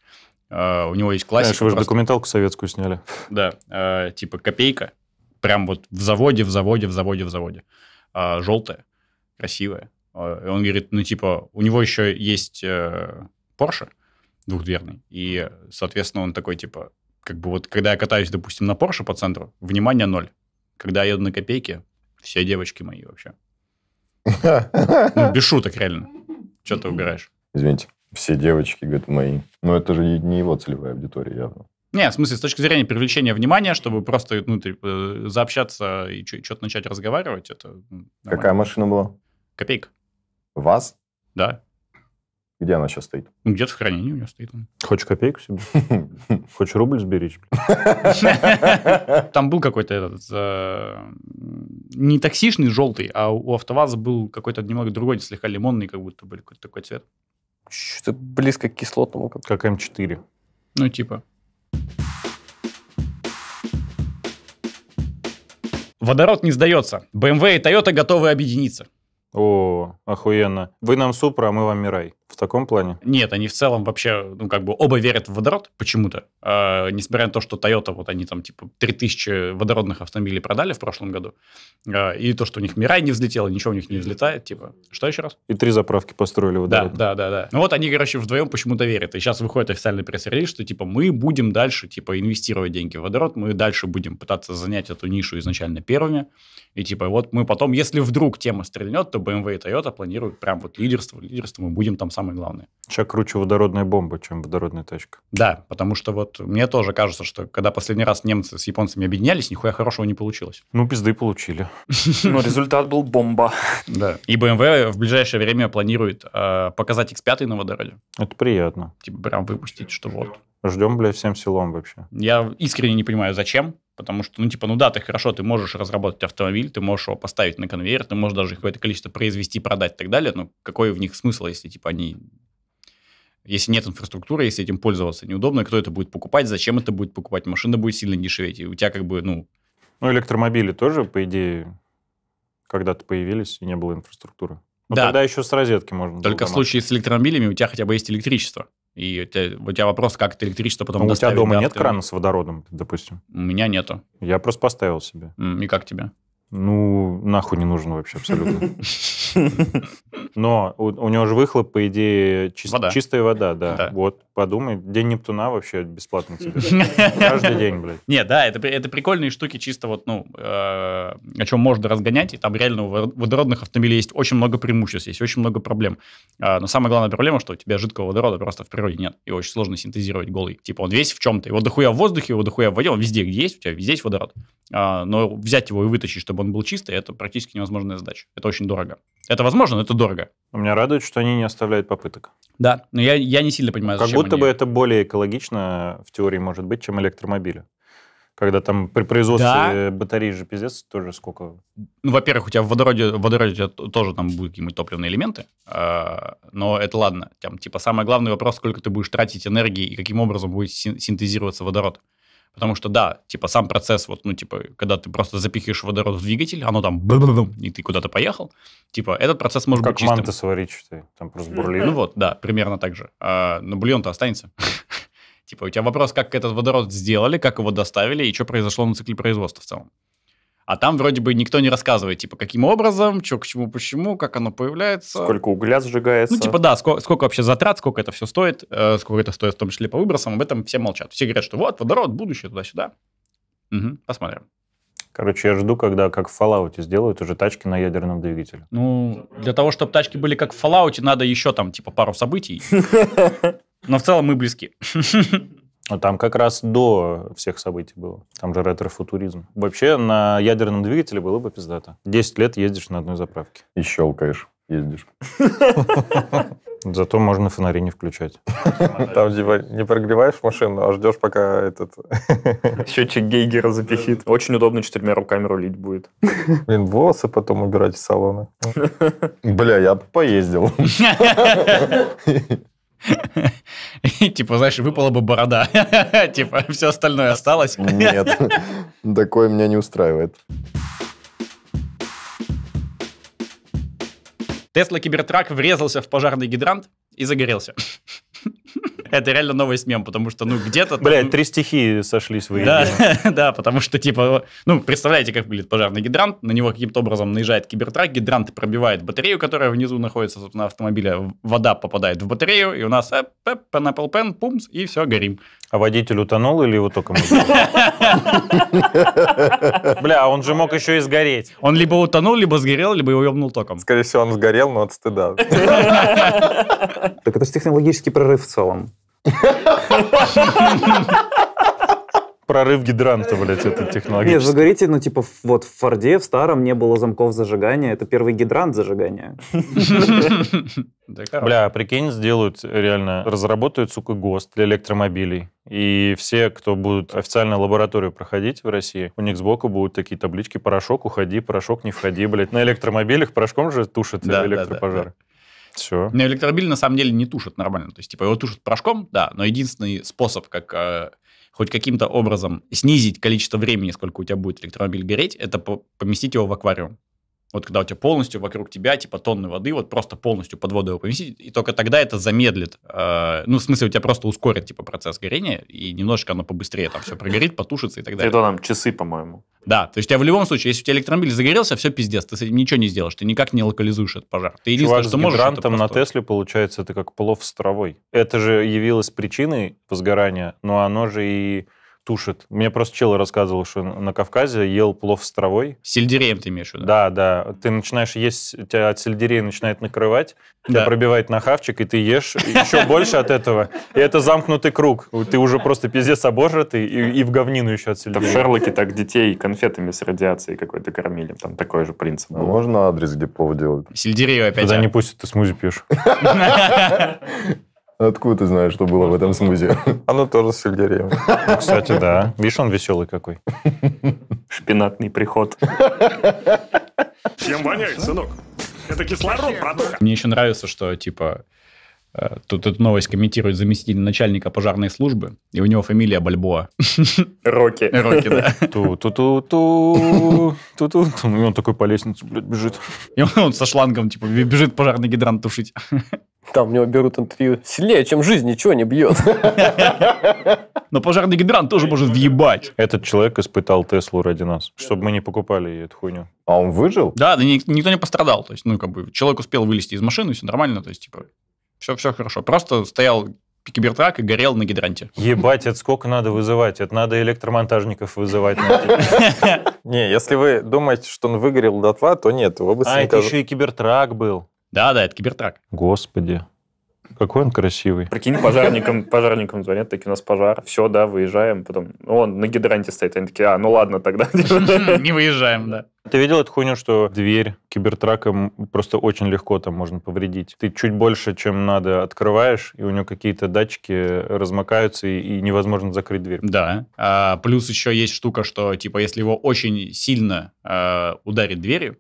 Э, у него есть классика. Знаешь, вы же просто... документалку советскую сняли. Да, э, типа «Копейка». Прям вот в заводе, в заводе, в заводе, в заводе. Э, желтая, красивая. И э, он говорит, ну, типа, у него еще есть э, Porsche двухдверный. И, соответственно, он такой, типа, как бы вот, когда я катаюсь, допустим, на Porsche по центру, внимание ноль. Когда я еду на копейке, все девочки мои вообще. [LAUGHS] Ну, без шуток, реально. Че ты убираешь? Извините, все девочки, говорит, мои. Но это же не его целевая аудитория явно. Не, в смысле, с точки зрения привлечения внимания, чтобы просто ну, ты, э, заобщаться и что-то начать разговаривать, это... Ну, нормально. Какая машина была? Копейка. ВАЗ. Да. Где она сейчас стоит? где-то в хранении у нее стоит. Хочешь копейку себе? [LAUGHS] Хочешь рубль сберечь? [LAUGHS] [LAUGHS] Там был какой-то этот... Э, не токсичный желтый, а у АвтоВАЗа был какой-то немного другой, слегка лимонный, как будто бы какой-то такой цвет. Что-то близко к кислотному. Как М4. Эм ну, типа. Водород не сдается. BMW и Toyota готовы объединиться. О, охуенно. Вы нам супра, а мы вам мирай. В таком плане? Нет, они в целом вообще, ну, как бы оба верят в водород почему-то. А, несмотря на то, что Toyota, вот они там, типа, 3000 водородных автомобилей продали в прошлом году. А, и то, что у них мирай не взлетел, ничего у них не взлетает, типа. Что еще раз? И три заправки построили водород. Да, да, да, да. Ну, вот они, короче, вдвоем почему-то верят. И сейчас выходит официальный пресс-релиз, что, типа, мы будем дальше, типа, инвестировать деньги в водород, мы дальше будем пытаться занять эту нишу изначально первыми. И, типа, вот мы потом, если вдруг тема стрельнет, то BMW и Toyota планируют прям вот лидерство, лидерство, мы будем там самые главные. Сейчас круче водородная бомба, чем водородная тачка. Да, потому что вот мне тоже кажется, что когда последний раз немцы с японцами объединялись, нихуя хорошего не получилось. Ну, пизды получили. Но результат был бомба. Да. И BMW в ближайшее время планирует а, показать X5 на водороде. Это приятно. Типа прям выпустить, что вот. Ждем, блядь, всем селом вообще. Я искренне не понимаю, зачем. Потому что, ну, типа, ну да, ты хорошо, ты можешь разработать автомобиль, ты можешь его поставить на конвейер, ты можешь даже какое-то количество произвести, продать и так далее, но какой в них смысл, если, типа, они... Если нет инфраструктуры, если этим пользоваться неудобно, кто это будет покупать, зачем это будет покупать, машина будет сильно дешеветь, и у тебя как бы, ну... Ну, электромобили тоже, по идее, когда-то появились, и не было инфраструктуры. Но ну, да. тогда еще с розетки можно Только в случае с электромобилями у тебя хотя бы есть электричество. И у тебя, у тебя вопрос, как это электричество потом ну, доставить. У тебя дома да, нет крана с водородом, допустим? У меня нету. Я просто поставил себе. И как тебе? Ну, нахуй не нужен вообще абсолютно. [LAUGHS] Но у, у него же выхлоп, по идее, чис, вода. чистая вода, да. да. Вот, подумай. День Нептуна вообще бесплатно тебе. [LAUGHS] Каждый день, блядь. Не, да, это, это прикольные штуки, чисто вот, ну, э, о чем можно разгонять. И там реально у водородных автомобилей есть очень много преимуществ, есть очень много проблем. Э, но самая главная проблема, что у тебя жидкого водорода просто в природе нет. И очень сложно синтезировать голый. Типа он весь в чем-то. Его дохуя в воздухе, его дохуя в воде, он везде, где есть у тебя, везде есть водород. Э, но взять его и вытащить, чтобы он был чистый, это практически невозможная задача. Это очень дорого. Это возможно, но это дорого. А меня радует, что они не оставляют попыток. Да, но я, я не сильно понимаю, Как будто они... бы это более экологично в теории может быть, чем электромобили. Когда там при производстве да. батареи же пиздец тоже сколько... Ну, во-первых, у тебя в водороде, в водороде тоже там будут какие-нибудь топливные элементы, э, но это ладно. Там, типа, самый главный вопрос, сколько ты будешь тратить энергии и каким образом будет синтезироваться водород. Потому что, да, типа сам процесс, вот, ну, типа, когда ты просто запихиваешь водород в двигатель, оно там и ты куда-то поехал, типа, этот процесс может как быть чистым. Как манты сварить, что ты там просто бурлит. Ну вот, да, примерно так же. А, но бульон-то останется. [LAUGHS] типа, у тебя вопрос, как этот водород сделали, как его доставили и что произошло на цикле производства в целом. А там вроде бы никто не рассказывает, типа, каким образом, что к чему, почему, как оно появляется. Сколько угля сжигается. Ну, типа, да, сколько, сколько вообще затрат, сколько это все стоит, э, сколько это стоит, в том числе по выбросам, об этом все молчат. Все говорят, что вот, водород, будущее, туда-сюда. Угу, посмотрим. Короче, я жду, когда как в Fallout сделают уже тачки на ядерном двигателе. Ну, для того, чтобы тачки были как в Fallout, надо еще там, типа, пару событий. [LAUGHS] Но в целом мы близки. [LAUGHS] А там как раз до всех событий было. Там же ретро-футуризм. Вообще на ядерном двигателе было бы пиздато. Десять лет ездишь на одной заправке. И щелкаешь, ездишь. [LAUGHS] Зато можно фонари не включать. Там типа не прогреваешь машину, а ждешь, пока этот... [LAUGHS] Счетчик Гейгера запихит. Очень удобно четырьмя руками рулить будет. Блин, волосы потом убирать из салона. [LAUGHS] Бля, я поездил. [LAUGHS] И, типа, знаешь, выпала бы борода. [LAUGHS] Типа, все остальное осталось. Нет, [LAUGHS] такое меня не устраивает. Тесла Кибертрак врезался в пожарный гидрант и загорелся это реально новый мем, потому что, ну, где-то... Блядь, три стихии сошлись вы. Да, [LAUGHS] да, потому что, типа, ну, представляете, как выглядит пожарный гидрант, на него каким-то образом наезжает кибертрак, гидрант пробивает батарею, которая внизу находится, собственно, автомобиля, вода попадает в батарею, и у нас пенапл э, пен, пумс, и все, горим. А водитель утонул или его только [LAUGHS] Бля, а он же мог еще и сгореть. Он либо утонул, либо сгорел, либо его ебнул током. Скорее всего, он сгорел, но от стыда. [LAUGHS] Так это же технологический прорыв в целом. Прорыв гидранта, блядь, это технологически. Нет, вы говорите, ну, типа, вот в Форде, в старом не было замков зажигания. Это первый гидрант зажигания. Бля, прикинь, сделают реально, разработают, сука, ГОСТ для электромобилей. И все, кто будут официально лабораторию проходить в России, у них сбоку будут такие таблички «Порошок, уходи, порошок, не входи». Блядь, на электромобилях порошком же тушат да, электропожары. Все. Но электробиль на самом деле не тушат нормально. То есть, типа, его тушат порошком, да, но единственный способ, как э, хоть каким-то образом снизить количество времени, сколько у тебя будет электромобиль гореть, это поместить его в аквариум. Вот когда у тебя полностью вокруг тебя, типа, тонны воды, вот просто полностью под воду его поместить, и только тогда это замедлит. Э, ну, в смысле, у тебя просто ускорит, типа, процесс горения, и немножечко оно побыстрее там все прогорит, потушится и так далее. Это нам часы, по-моему. Да, то есть у тебя в любом случае, если у тебя электромобиль загорелся, все пиздец, ты с этим ничего не сделаешь, ты никак не локализуешь этот пожар. Ты единственное, Чувак, что можешь... Чувак просто... на Тесле, получается, это как плов с травой. Это же явилось причиной возгорания, но оно же и тушит. Мне просто чел рассказывал, что на Кавказе ел плов с травой. С сельдереем ты имеешь в виду? Да, да. Ты начинаешь есть, тебя от сельдерея начинает накрывать, да. тебя пробивает на хавчик, и ты ешь еще больше от этого. И это замкнутый круг. Ты уже просто пиздец обожратый и, в говнину еще от сельдерея. в Шерлоке так детей конфетами с радиацией какой-то кормили. Там такой же принцип а Можно адрес, где плов делают? Сельдерею опять. Тогда не пустят, ты смузи пьешь. [LAUGHS] Откуда ты знаешь, что было в этом смузи? [LAUGHS] Оно тоже с сельдереем. [LAUGHS] Кстати, да. Видишь, он веселый какой. Шпинатный приход. Чем воняет, сынок? Это кислород, братуха. Мне еще нравится, что, типа, Э, тут эту новость комментирует заместитель начальника пожарной службы, и у него фамилия Бальбоа. Роки, Роки, да. Ту-ту-ту-ту. Ту-ту. И он такой по лестнице, блядь, бежит. И он со шлангом, типа, бежит пожарный гидрант тушить. Там у него берут интервью. Сильнее, чем жизнь, ничего не бьет. Но пожарный гидрант тоже может въебать. Этот человек испытал Теслу ради нас, чтобы мы не покупали эту хуйню. А он выжил? Да, да никто не пострадал. То есть, ну, как бы, человек успел вылезти из машины, все нормально. То есть, типа, все, все хорошо. Просто стоял кибертрак и горел на гидранте. Ебать, это сколько надо вызывать? Это надо электромонтажников вызывать. [LAUGHS] Не, если вы думаете, что он выгорел дотла, то нет. А, это еще и кибертрак был. Да, да, это кибертрак. Господи. Какой он красивый. Прикинь, пожарникам, пожарникам звонят, такие, у нас пожар, все, да, выезжаем. Потом, ну, он на гидранте стоит. Они такие, а, ну ладно тогда. [LAUGHS] Не выезжаем, да. Ты видел эту хуйню, что дверь кибертраком просто очень легко там можно повредить? Ты чуть больше, чем надо, открываешь, и у него какие-то датчики размокаются и, и невозможно закрыть дверь. Да. А, плюс еще есть штука, что, типа, если его очень сильно а, ударит дверью,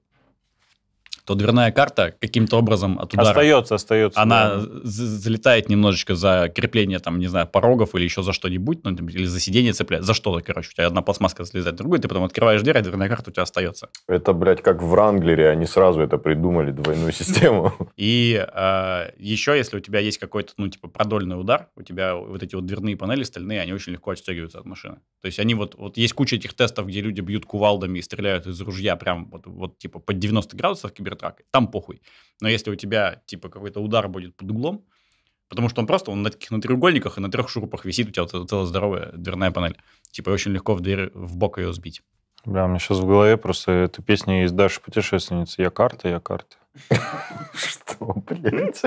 то дверная карта каким-то образом от удара... Остается, остается. Она да. залетает немножечко за крепление, там, не знаю, порогов или еще за что-нибудь, ну, или за сиденье цепляет, за что-то, короче. У тебя одна пластмасска слезает другой, ты потом открываешь дверь, а дверная карта у тебя остается. Это, блядь, как в Ранглере, они сразу это придумали, двойную [LAUGHS] систему. И а, еще, если у тебя есть какой-то, ну, типа, продольный удар, у тебя вот эти вот дверные панели стальные, они очень легко отстегиваются от машины. То есть они вот, вот есть куча этих тестов, где люди бьют кувалдами и стреляют из ружья прям вот, вот типа под 90 градусов кибер овертракать. Там похуй. Но если у тебя, типа, какой-то удар будет под углом, потому что он просто, он на таких на треугольниках и на трех шурупах висит, у тебя вот эта здоровая дверная панель. Типа, очень легко в дверь, в бок ее сбить. Бля, у меня сейчас в голове просто эта песня из Даши Путешественницы. Я карта, я карта. [LAUGHS] Что, блядь?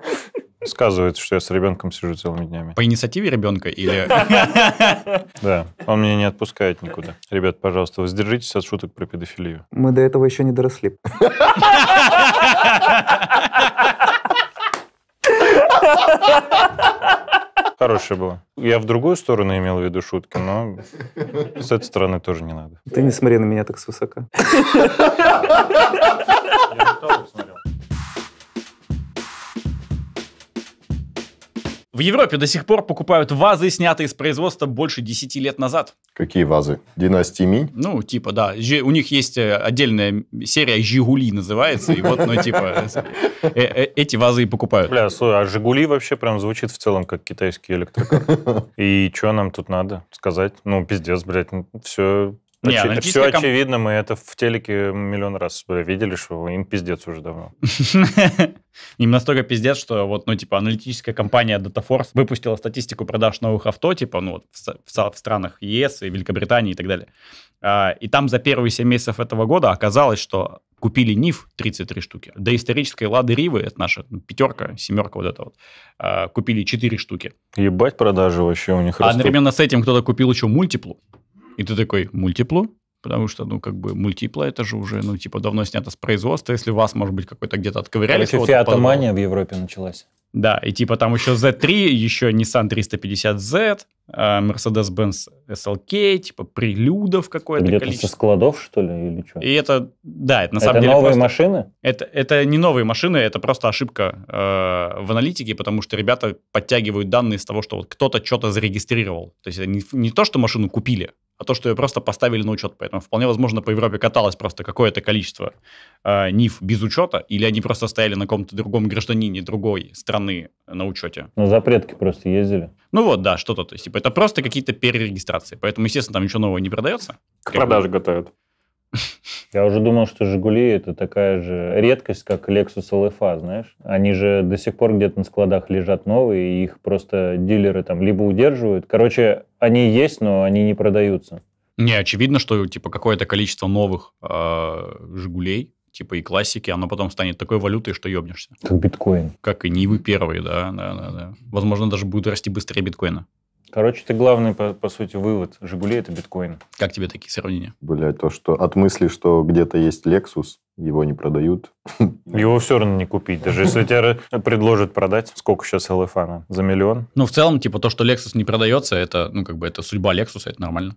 [LAUGHS] сказывается, что я с ребенком сижу целыми днями. По инициативе ребенка или... [LAUGHS] Да, он меня не отпускает никуда. Ребят, пожалуйста, воздержитесь от шуток про педофилию. Мы до этого еще не доросли. [LAUGHS] Хорошее было. Я в другую сторону имел в виду шутки, но с этой стороны тоже не надо. Ты не смотри на меня так свысока. Я В Европе до сих пор покупают вазы, снятые с производства больше 10 лет назад. Какие вазы? Династии Минь? Ну, типа, да. У них есть э, отдельная серия «Жигули» называется, и вот, ну, типа, [LAUGHS] э, э, эти вазы и покупают. Бля, слушай, а «Жигули» вообще прям звучит в целом как китайский электрокар. [LAUGHS] И что нам тут надо сказать? Ну, пиздец, блядь, все не, Очи... Все комп... очевидно, мы это в телеке миллион раз видели, что им пиздец уже давно. [LAUGHS] Им настолько пиздец, что вот, ну, типа, аналитическая компания DataForce выпустила статистику продаж новых авто, типа, ну, вот, в, странах ЕС и Великобритании и так далее. А, и там за первые 7 месяцев этого года оказалось, что купили НИФ 33 штуки, до исторической Лады Ривы, это наша ну, пятерка, семерка вот эта вот, а, купили 4 штуки. Ебать продажи вообще у них А растут. одновременно с этим кто-то купил еще мультиплу. И ты такой, мультиплу, Потому что, ну, как бы, мультипла это же уже, ну, типа, давно снято с производства. Если вас, может быть, какой-то где-то отковыряли... Короче, фиатомания в Европе началась. Да, и типа там еще Z3, еще Nissan 350Z, э, Mercedes-Benz SLK, типа прелюдов какое-то Где-то количество. со складов, что ли, или что? И это, да, это на это самом деле... Это новые просто, машины? Это, это не новые машины, это просто ошибка э, в аналитике, потому что ребята подтягивают данные из того, что вот кто-то что-то зарегистрировал. То есть это не, не то, что машину купили, а то, что ее просто поставили на учет. Поэтому вполне возможно по Европе каталось просто какое-то количество э, НИФ без учета, или они просто стояли на каком-то другом гражданине другой страны на учете. На ну, запретки просто ездили. Ну вот, да, что-то. То есть, типа, это просто какие-то перерегистрации. Поэтому, естественно, там ничего нового не продается. К продаже готовят. Я уже думал, что «Жигули» — это такая же редкость, как «Лексус ЛФА», знаешь? Они же до сих пор где-то на складах лежат новые, и их просто дилеры там либо удерживают. Короче, они есть, но они не продаются. Не, очевидно, что типа какое-то количество новых э, «Жигулей», типа и классики, оно потом станет такой валютой, что ебнешься. Как биткоин. Как и Нивы первые, да, да, да, да. Возможно, даже будет расти быстрее биткоина. Короче, это главный, по, по сути, вывод. «Жигули» — это биткоин. Как тебе такие сравнения? Блядь, то, что от мысли, что где-то есть «Лексус», его не продают. [LAUGHS] Его все равно не купить. Даже если тебе предложат продать, сколько сейчас LFA за миллион? Ну, в целом, типа, то, что Lexus не продается, это, ну, как бы, это судьба Lexus, это нормально.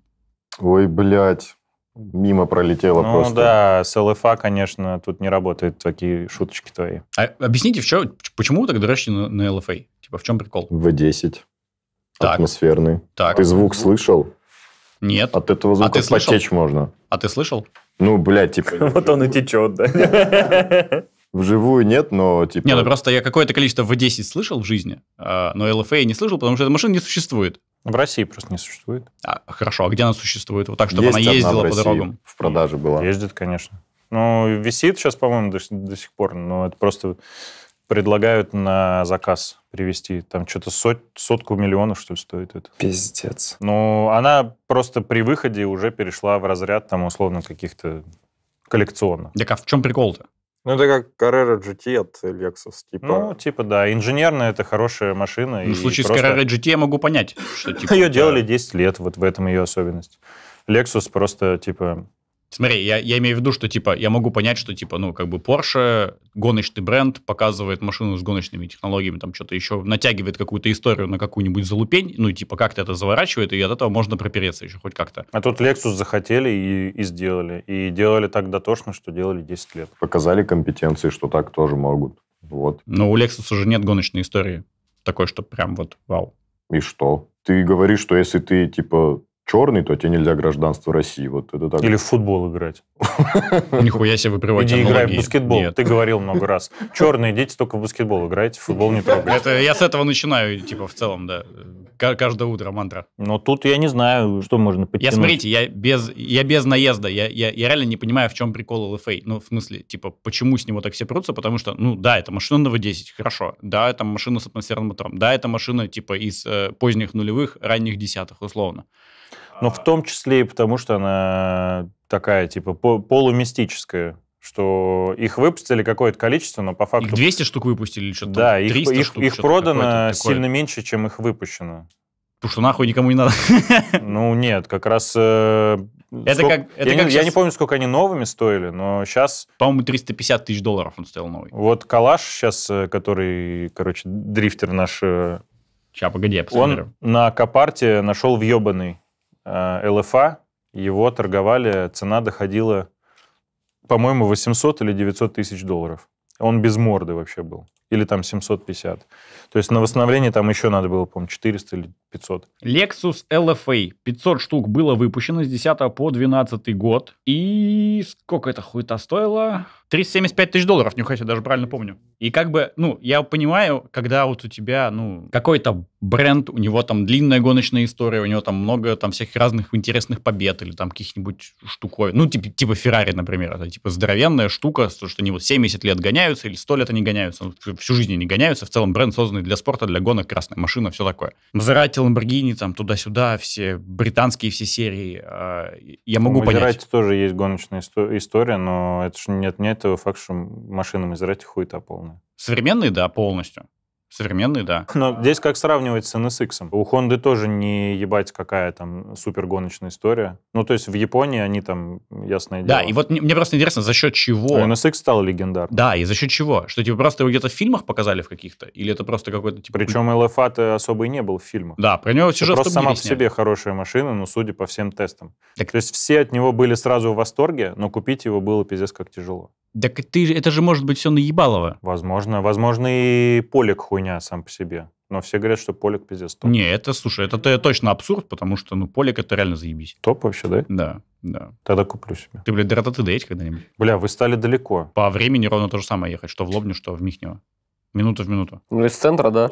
Ой, блядь. Мимо пролетело ну, просто. Ну да, с ЛФА, конечно, тут не работают такие шуточки твои. А объясните, в чё, почему так дрочите на, на LFA? Типа, в чем прикол? В 10 так. Атмосферный. Так. Ты звук слышал? Нет. От этого а звука а ты слышал? потечь можно. А ты слышал? Ну, блядь, типа... [LAUGHS] Вот он и течет, да. [LAUGHS] Вживую нет, но типа... Не, ну просто я какое-то количество V10 слышал в жизни, а, но LFA а не слышал, потому что эта машина не существует. В России просто не существует. А, хорошо, а где она существует? Вот так, чтобы Есть она ездила по дорогам. в продаже была. Ездит, конечно. Ну, висит сейчас, по-моему, до, до сих пор, но это просто предлагают на заказ привезти. Там что-то сот, сотку миллионов, что ли, стоит это. Пиздец. Ну, она просто при выходе уже перешла в разряд, там, условно, каких-то коллекционных. Так а в чем прикол-то? Ну, это как Carrera GT от Lexus, типа. Ну, типа, да. Инженерная это хорошая машина. Ну, в случае просто... с Carrera GT я могу понять, что [LAUGHS] типа... Ее делали 10 лет, вот в этом ее особенность. Lexus просто, типа, Смотри, я, я имею в виду, что, типа, я могу понять, что, типа, ну, как бы Porsche, гоночный бренд, показывает машину с гоночными технологиями, там что-то еще, натягивает какую-то историю на какую-нибудь залупень, ну, типа, как-то это заворачивает, и от этого можно пропереться еще хоть как-то. А тут Lexus захотели и, и сделали. И делали так дотошно, что делали 10 лет. Показали компетенции, что так тоже могут. Вот. Но у Lexus уже нет гоночной истории такой, что прям вот вау. И что? Ты говоришь, что если ты, типа, черный, то тебе нельзя гражданство России. Вот это так. Или в футбол играть. [LAUGHS] Нихуя себе вы приводите Иди играй в баскетбол. Нет. Ты говорил много раз. Черные дети только в баскетбол играйте, в футбол не трогайте. Это, я с этого начинаю, типа, в целом, да. Каждое утро мантра. Но тут я не знаю, что можно подтянуть. Я, смотрите, я без, я без наезда. Я, я, я реально не понимаю, в чем прикол ЛФА. Ну, в смысле, типа, почему с него так все прутся? Потому что, ну, да, это машина на V10, хорошо. Да, это машина с атмосферным мотором. Да, это машина, типа, из э, поздних нулевых, ранних десятых, условно. Но в том числе и потому, что она такая, типа, полумистическая что их выпустили какое-то количество, но по факту... Их 200 штук выпустили или что-то? Да, их, их, штук, их продано такое сильно меньше, чем их выпущено. Потому что нахуй никому не надо. [LAUGHS] Ну нет, как раз... Э, это сколько, как, это я, как не, сейчас... я не помню, сколько они новыми стоили, но сейчас... По-моему, 350 тысяч долларов он стоил новый. Вот Калаш сейчас, э, который, короче, дрифтер наш... Сейчас, э, погоди, я посмотрю. Он на Капарте нашел въебанный Э, ЛФА, его торговали, цена доходила, по-моему, 800 или 900 тысяч долларов. Он без морды вообще был. Или там 750. То есть на восстановление там еще надо было, по-моему, 400 или 500. Lexus LFA 500 штук было выпущено с 10 по 12 год. И сколько это хуета стоило? 375 тысяч долларов, не я даже правильно помню. И как бы, ну, я понимаю, когда вот у тебя, ну, какой-то бренд, у него там длинная гоночная история, у него там много там всяких разных интересных побед или там каких-нибудь штуковин. Ну, типа, типа Ferrari, например, это типа здоровенная штука, то что они вот 70 лет гоняются или 100 лет они гоняются, ну, всю жизнь они гоняются. В целом бренд созданный для спорта, для гонок, красная машина, все такое. Maserati Мазерати, Ламборгини, там туда-сюда, все британские все серии. А, я могу ну, понять. Мазерати тоже есть гоночная история, но это же не отменяет того факт, что машина Мазерати хуета полная. Современные, да, полностью. Современный, да. Но здесь как сравнивать с NSX? У Хонды тоже не ебать какая там супергоночная история. Ну, то есть в Японии они там, ясное дело. Да, и вот мне просто интересно, за счет чего... А NSX стал легендарным. Да, и за счет чего? Что, типа, просто его где-то в фильмах показали в каких-то? Или это просто какой-то, типа... Причем LFA-то особо и не был в фильмах. Да, про него сюжет это просто сама по себе хорошая машина, но ну, судя по всем тестам. Так... То есть все от него были сразу в восторге, но купить его было пиздец как тяжело. Так ты, это же может быть все наебалово. Возможно. Возможно, и Полик хуйня сам по себе. Но все говорят, что Полик пиздец топ. Не, это, слушай, это, это точно абсурд, потому что, ну, Полик это реально заебись. Топ вообще, да? Да, да. Тогда куплю себе. Ты, блядь, до ты доедь когда-нибудь? Бля, вы стали далеко. По времени ровно то же самое ехать, что в Лобню, что в Михнево. Минута в минуту. Ну, из центра, да.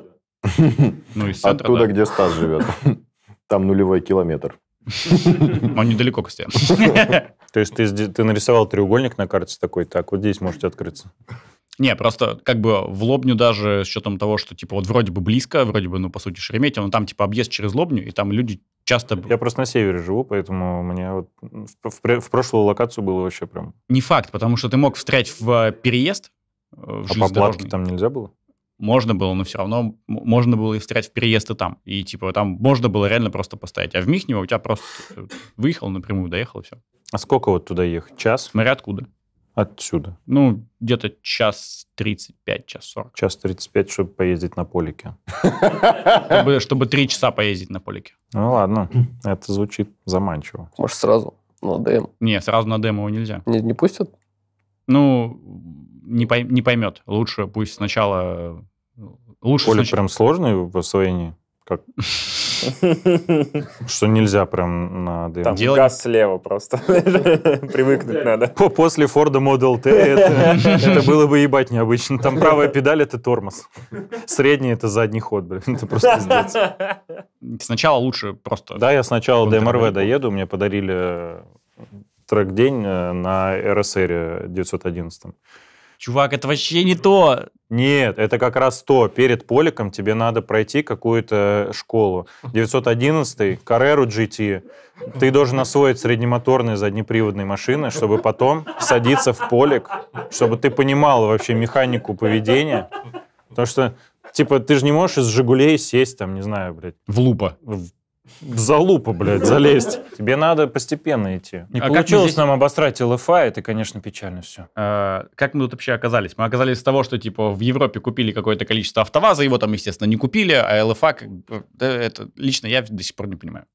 Ну, из центра, Оттуда, где Стас живет. [LAUGHS] Там нулевой километр. Он недалеко, кстати. [LAUGHS] То есть ты, ты нарисовал треугольник на карте такой, так, вот здесь можете открыться. Не, просто как бы в Лобню даже с учетом того, что типа вот вроде бы близко, вроде бы, ну, по сути, Шереметьево, но там типа объезд через Лобню, и там люди часто... Я просто на севере живу, поэтому мне вот в, в, в прошлую локацию было вообще прям... Не факт, потому что ты мог встрять в э, переезд, э, в А по платке там нельзя было? можно было, но все равно можно было и встрять в переезд и там. И типа там можно было реально просто поставить. А в Михнево у тебя просто э, выехал напрямую, доехал и все. А сколько вот туда ехать? Час? Смотря откуда. Отсюда? Ну, где-то час 35, час 40. Час 35, чтобы поездить на полике. Чтобы, три часа поездить на полике. Ну ладно, это звучит заманчиво. Может, сразу на ДМ? Не, сразу на ДМ его нельзя. Не, не пустят? ну, не, пой, не поймет. Лучше пусть сначала... Лучше Поле сначала... прям сложное в освоении? Как? [LAUGHS] Что нельзя прям на ДМ. Там Делать... газ слева просто. [LAUGHS] Привыкнуть надо. После Форда Model T [LAUGHS] это было бы ебать необычно. Там правая педаль — это тормоз. Средний — это задний ход, блин. Это просто пиздец. Сначала лучше просто... Да, я сначала до МРВ доеду. Мне подарили трек день э, на РСР 911. Чувак, это вообще не то. Нет, это как раз то. Перед поликом тебе надо пройти какую-то школу. 911, Carrera GT. Ты должен освоить среднемоторные заднеприводные машины, чтобы потом садиться в полик, чтобы ты понимал вообще механику поведения. Потому что Типа, ты же не можешь из «Жигулей» сесть, там, не знаю, блядь. В лупа. В в залупу, блядь, залезть. Тебе надо постепенно идти. А не а получилось здесь... нам обосрать ЛФА, это, конечно, печально все. А, как мы тут вообще оказались? Мы оказались с того, что, типа, в Европе купили какое-то количество автоваза, его там, естественно, не купили, а ЛФА, как... это лично я до сих пор не понимаю.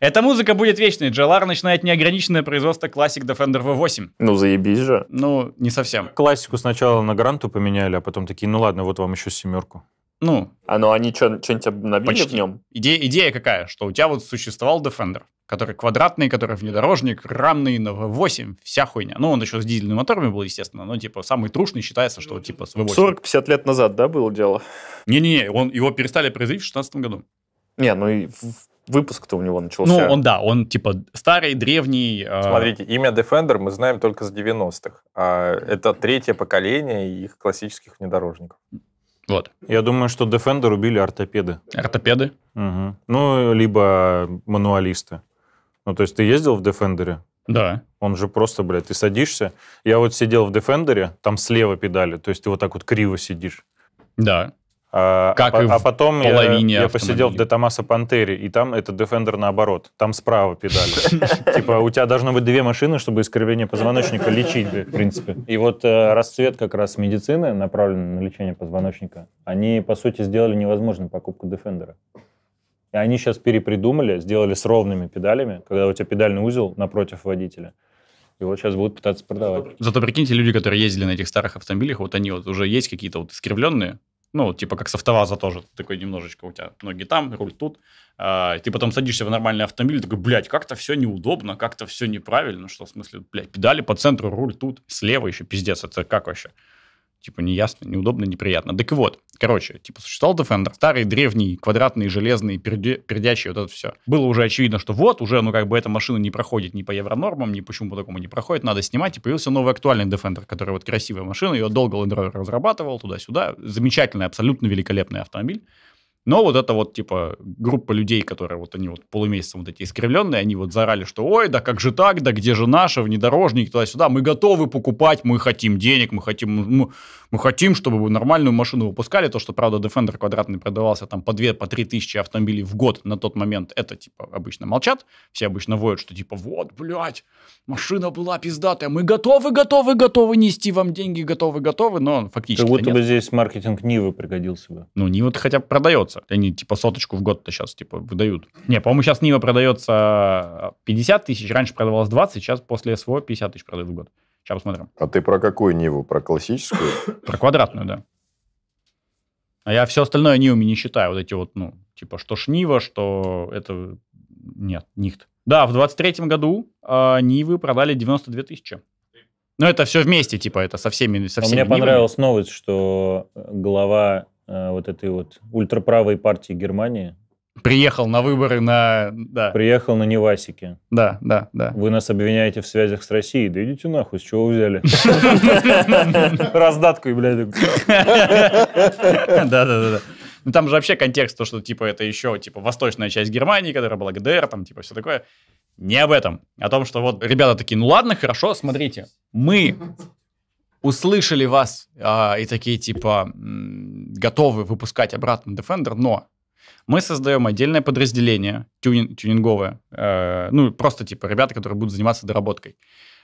Эта музыка будет вечной. JLR начинает неограниченное производство классик Defender V8. Ну, заебись же. Ну, не совсем. Классику сначала на гранту поменяли, а потом такие, ну ладно, вот вам еще семерку. Ну. А ну они что-нибудь набили почти. в нем? Иде, идея какая? Что у тебя вот существовал Defender, который квадратный, который внедорожник, рамный на V8, вся хуйня. Ну, он еще с дизельными моторами был, естественно, но, типа, самый трушный считается, что, типа, с V8. 40-50 лет назад, да, было дело? Не-не-не, он, его перестали производить в 16 году. Не, ну и выпуск-то у него начался. Ну, он, да, он, типа, старый, древний. Э... Смотрите, имя Defender мы знаем только с 90-х. А это третье поколение их классических внедорожников. Вот. Я думаю, что Defender убили ортопеды. Ортопеды? Угу. Ну, либо мануалисты. Ну, то есть ты ездил в Defender? Да. Он же просто, блядь, ты садишься. Я вот сидел в Defender, там слева педали, то есть ты вот так вот криво сидишь. Да. А, а, как а, и а потом я, я посидел в Детамаса Пантере, и там это Defender наоборот. Там справа педали. [LAUGHS] Типа у тебя должно быть две машины, чтобы искривление позвоночника лечить, в принципе. И вот э, расцвет как раз медицины, направленный на лечение позвоночника, они, по сути, сделали невозможную покупку Defender. И они сейчас перепридумали, сделали с ровными педалями, когда у тебя педальный узел напротив водителя. И вот сейчас будут пытаться продавать. Зато прикиньте, люди, которые ездили на этих старых автомобилях, вот они вот уже есть какие-то вот искривленные, ну, типа как с автоваза тоже. Такой немножечко у тебя ноги там, руль тут. А, ты потом садишься в нормальный автомобиль, такой, блядь, как-то все неудобно, как-то все неправильно. Что в смысле, блядь, педали по центру, руль тут, слева еще, пиздец, это как вообще? Типа неясно, неудобно, неприятно. Так и вот, короче, типа существовал Defender, старый, древний, квадратный, железный, перде, пердячий, вот это все. Было уже очевидно, что вот, уже, ну, как бы эта машина не проходит ни по евронормам, ни почему по такому не проходит, надо снимать, и появился новый актуальный Defender, который вот красивая машина, ее долго Land Rover разрабатывал, туда-сюда. Замечательный, абсолютно великолепный автомобиль. Но вот это вот, типа, группа людей, которые вот они вот полумесяцем вот эти искривленные, они вот заорали, что ой, да как же так, да где же наши внедорожники туда-сюда, мы готовы покупать, мы хотим денег, мы хотим, мы, ну, мы хотим, чтобы нормальную машину выпускали. То, что, правда, Defender квадратный продавался там по 2-3 по тысячи автомобилей в год на тот момент, это, типа, обычно молчат, все обычно воют, что, типа, вот, блядь, машина была пиздатая, мы готовы, готовы, готовы нести вам деньги, готовы, готовы, но фактически Как будто нет. бы здесь маркетинг Нивы пригодился бы. Ну, Нива хотя бы продается продается. Они типа соточку в год-то сейчас типа выдают. Не, по-моему, сейчас Нива продается 50 тысяч, раньше продавалось 20, сейчас после СВО 50 тысяч продают в год. Сейчас посмотрим. А ты про какую Ниву? Про классическую? [COUGHS] Про квадратную, да. А я все остальное Нивами не считаю. Вот эти вот, ну, типа, что Шнива, что это... Нет, нихт. Да, в 23 году э, Нивы продали 92 тысячи. Но ну, это все вместе, типа, это со всеми, со а всеми. А мне понравилась новость, что глава Э, вот этой вот ультраправой партии Германии. Приехал на выборы на... Да. Приехал на Невасике. Да, да, да. Вы нас обвиняете в связях с Россией. Да идите нахуй, с чего вы взяли? [LAUGHS] раздатку блядь. Да, да, да. Ну, там же вообще контекст, то, что, типа, это еще, типа, восточная часть Германии, которая была ГДР, там, типа, все такое. Не об этом. О том, что вот ребята такие, ну ладно, хорошо, смотрите, мы услышали вас э, и такие типа готовы выпускать обратно Defender, но мы создаем отдельное подразделение тюнин, тюнинговое, э, ну просто типа ребята, которые будут заниматься доработкой.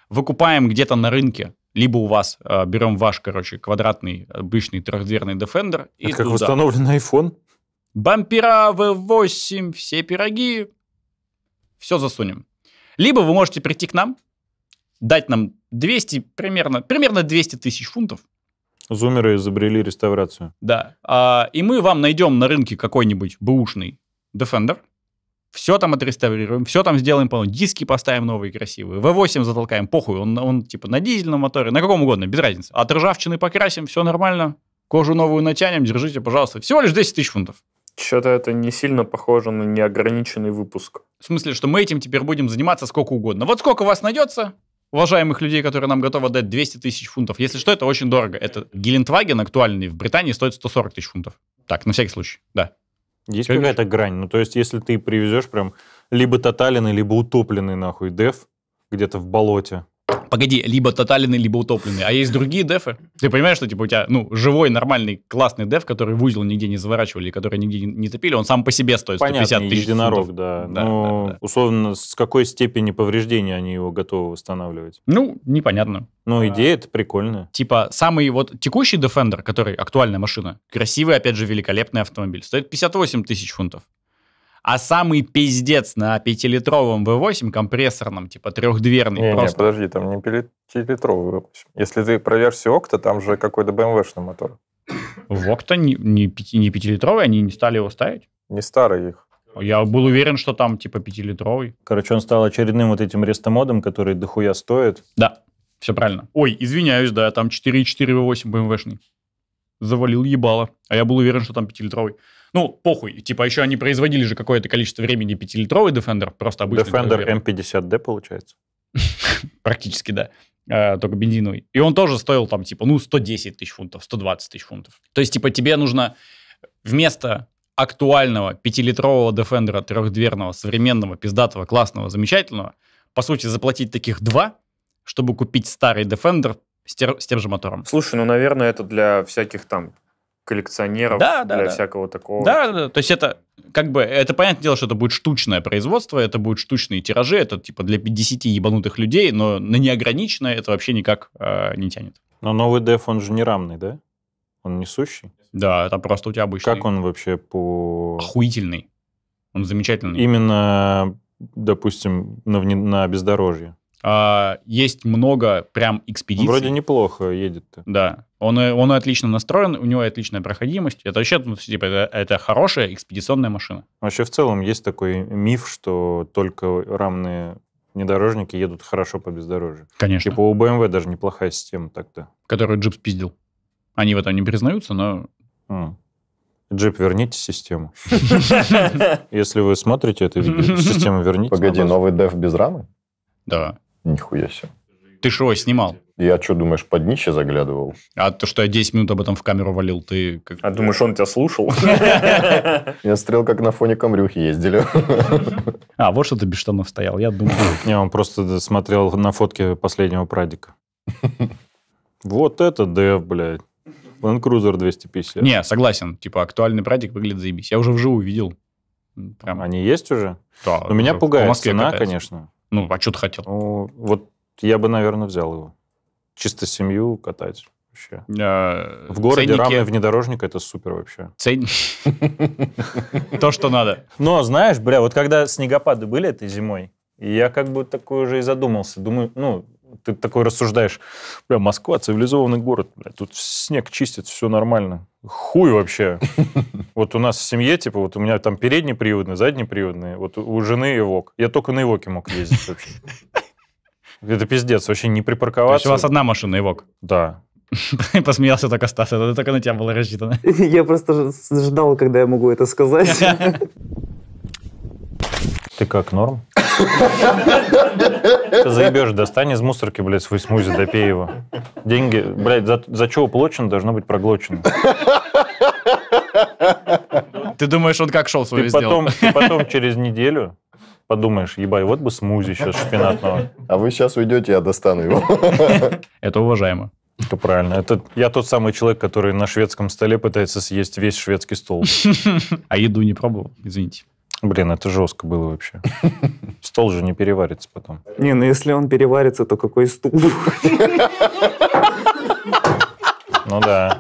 Выкупаем где-то на рынке, либо у вас э, берем ваш, короче, квадратный обычный трехдверный Defender. Это и а как туда. на iPhone. Бампера V8, все пироги, все засунем. Либо вы можете прийти к нам, дать нам 200, примерно, примерно 200 тысяч фунтов. Зумеры изобрели реставрацию. Да. А, и мы вам найдем на рынке какой-нибудь бэушный Defender. Все там отреставрируем, все там сделаем, по диски поставим новые красивые, V8 затолкаем, похуй, он, он типа на дизельном моторе, на каком угодно, без разницы. От ржавчины покрасим, все нормально, кожу новую натянем, держите, пожалуйста. Всего лишь 10 тысяч фунтов. Что-то это не сильно похоже на неограниченный выпуск. В смысле, что мы этим теперь будем заниматься сколько угодно. Вот сколько у вас найдется, уважаемых людей, которые нам готовы дать 200 тысяч фунтов. Если что, это очень дорого. Это Гелендваген актуальный в Британии стоит 140 тысяч фунтов. Так, на всякий случай, да. Есть какая-то грань? Ну, то есть, если ты привезешь прям либо тоталенный, либо утопленный, нахуй, деф где-то в болоте, Погоди, либо тоталенный, либо утопленный. А есть другие дефы. Ты понимаешь, что типа у тебя ну, живой, нормальный, классный деф, который в узел нигде не заворачивали, который нигде не топили, он сам по себе стоит 150 Понятно, тысяч единорог, фунтов. Да. Да, Но, ну, да, да. Условно, с какой степени повреждения они его готовы восстанавливать? Ну, непонятно. Ну, а. идея это прикольная. Типа, самый вот текущий Defender, который актуальная машина, красивый, опять же, великолепный автомобиль, стоит 58 тысяч фунтов а самый пиздец на 5-литровом V8 компрессорном, типа трехдверный. Не, просто. не, подожди, там не 5-литровый V8. Если ты про версию Окта, там же какой-то BMW-шный мотор. В Окта не, не, не 5-литровый, они не стали его ставить? Не старый их. Я был уверен, что там типа 5-литровый. Короче, он стал очередным вот этим рестомодом, который дохуя стоит. Да, все правильно. Ой, извиняюсь, да, там 4.4 V8 BMW-шный. Завалил ебало. А я был уверен, что там 5-литровый. Ну, похуй. Типа, еще они производили же какое-то количество времени 5-литровый Defender, просто обычный. Defender M50D, получается? [LAUGHS] Практически, да а, только бензиновый. И он тоже стоил там, типа, ну, 110 тысяч фунтов, 120 тысяч фунтов. То есть, типа, тебе нужно вместо актуального 5-литрового Defender трехдверного, современного, пиздатого, классного, замечательного, по сути, заплатить таких два, чтобы купить старый Defender с, с тем же мотором. Слушай, ну, наверное, это для всяких там коллекционеров, да, да, для да. всякого такого. Да, да, да. То есть это как бы, это понятное дело, что это будет штучное производство, это будут штучные тиражи, это типа для 50 ебанутых людей, но на неограниченное это вообще никак э, не тянет. Но новый деф, он же не рамный, да? Он несущий? Да, это просто у тебя обычный. Как он вообще по... Охуительный. Он замечательный. Именно, допустим, на, на бездорожье. А, есть много прям экспедиций. вроде неплохо едет. -то. Да. Он, он отлично настроен, у него отличная проходимость. Это вообще, ну, типа, это, это хорошая экспедиционная машина. Вообще, в целом, есть такой миф, что только рамные внедорожники едут хорошо по бездорожью. Конечно. Типа у BMW даже неплохая система так-то. Которую джип спиздил. Они в этом не признаются, но... Mm. Джип, верните систему. [LAUGHS] Если вы смотрите это видео, систему верните. Погоди, новый деф без рамы? Да. Нихуя себе. Ты шо снимал? Я что, думаешь, под днище заглядывал? А то, что я 10 минут об этом в камеру валил, ты... Как... А думаешь, он тебя слушал? [LAUGHS] Я стрел, как на фоне камрюхи ездили. А, вот что ты без штанов стоял, я думал. [LAUGHS] Не, он просто смотрел на фотки последнего прадика. Вот это ДФ, блядь. Land Cruiser 250. Не, согласен. Типа, актуальный прадик выглядит заебись. Я уже вживую видел. Прям. Они есть уже? Да. Но ну, меня пугает цена, конечно. Ну, а что ты хотел? Ну, вот я бы, наверное, взял его. Чисто семью катать вообще. А, в городе ценники... рамный внедорожник это супер вообще. Цен... То, что надо. Но знаешь, бля, вот когда снегопады были этой зимой, я как бы такой уже и задумался. Думаю, ну, ты такой рассуждаешь, бля, Москва цивилизованный город, бля, тут снег чистит, все нормально. Хуй вообще. [LAUGHS] Вот у нас в семье, типа, вот у меня там передний приводный, задний приводный, вот у жены Эвок. Я только на Эвоке мог ездить вообще. [LAUGHS] Это пиздец, вообще не припарковаться. То есть у вас одна машина Эвок? Да. [LAUGHS] Посмеялся только Стас, это только на тебя было рассчитано. Я просто ждал, когда я могу это сказать. Ты как, норм? Ты заебешь, достань из мусорки, блядь, свой смузи, допей его. Деньги, блядь, за, за что уплочено, должно быть проглочено. Ты думаешь, он как шел свой ты сделал? потом, ты потом через неделю подумаешь, ебай, вот бы смузи сейчас шпинатного. А вы сейчас уйдете, я достану его. Это уважаемо. Это правильно. Это я тот самый человек, который на шведском столе пытается съесть весь шведский стол. [LAUGHS] А еду не пробовал, извините. Блин, это жестко было вообще. [LAUGHS] Стол же не переварится потом. Не, ну если он переварится, то какой стул? Ну да.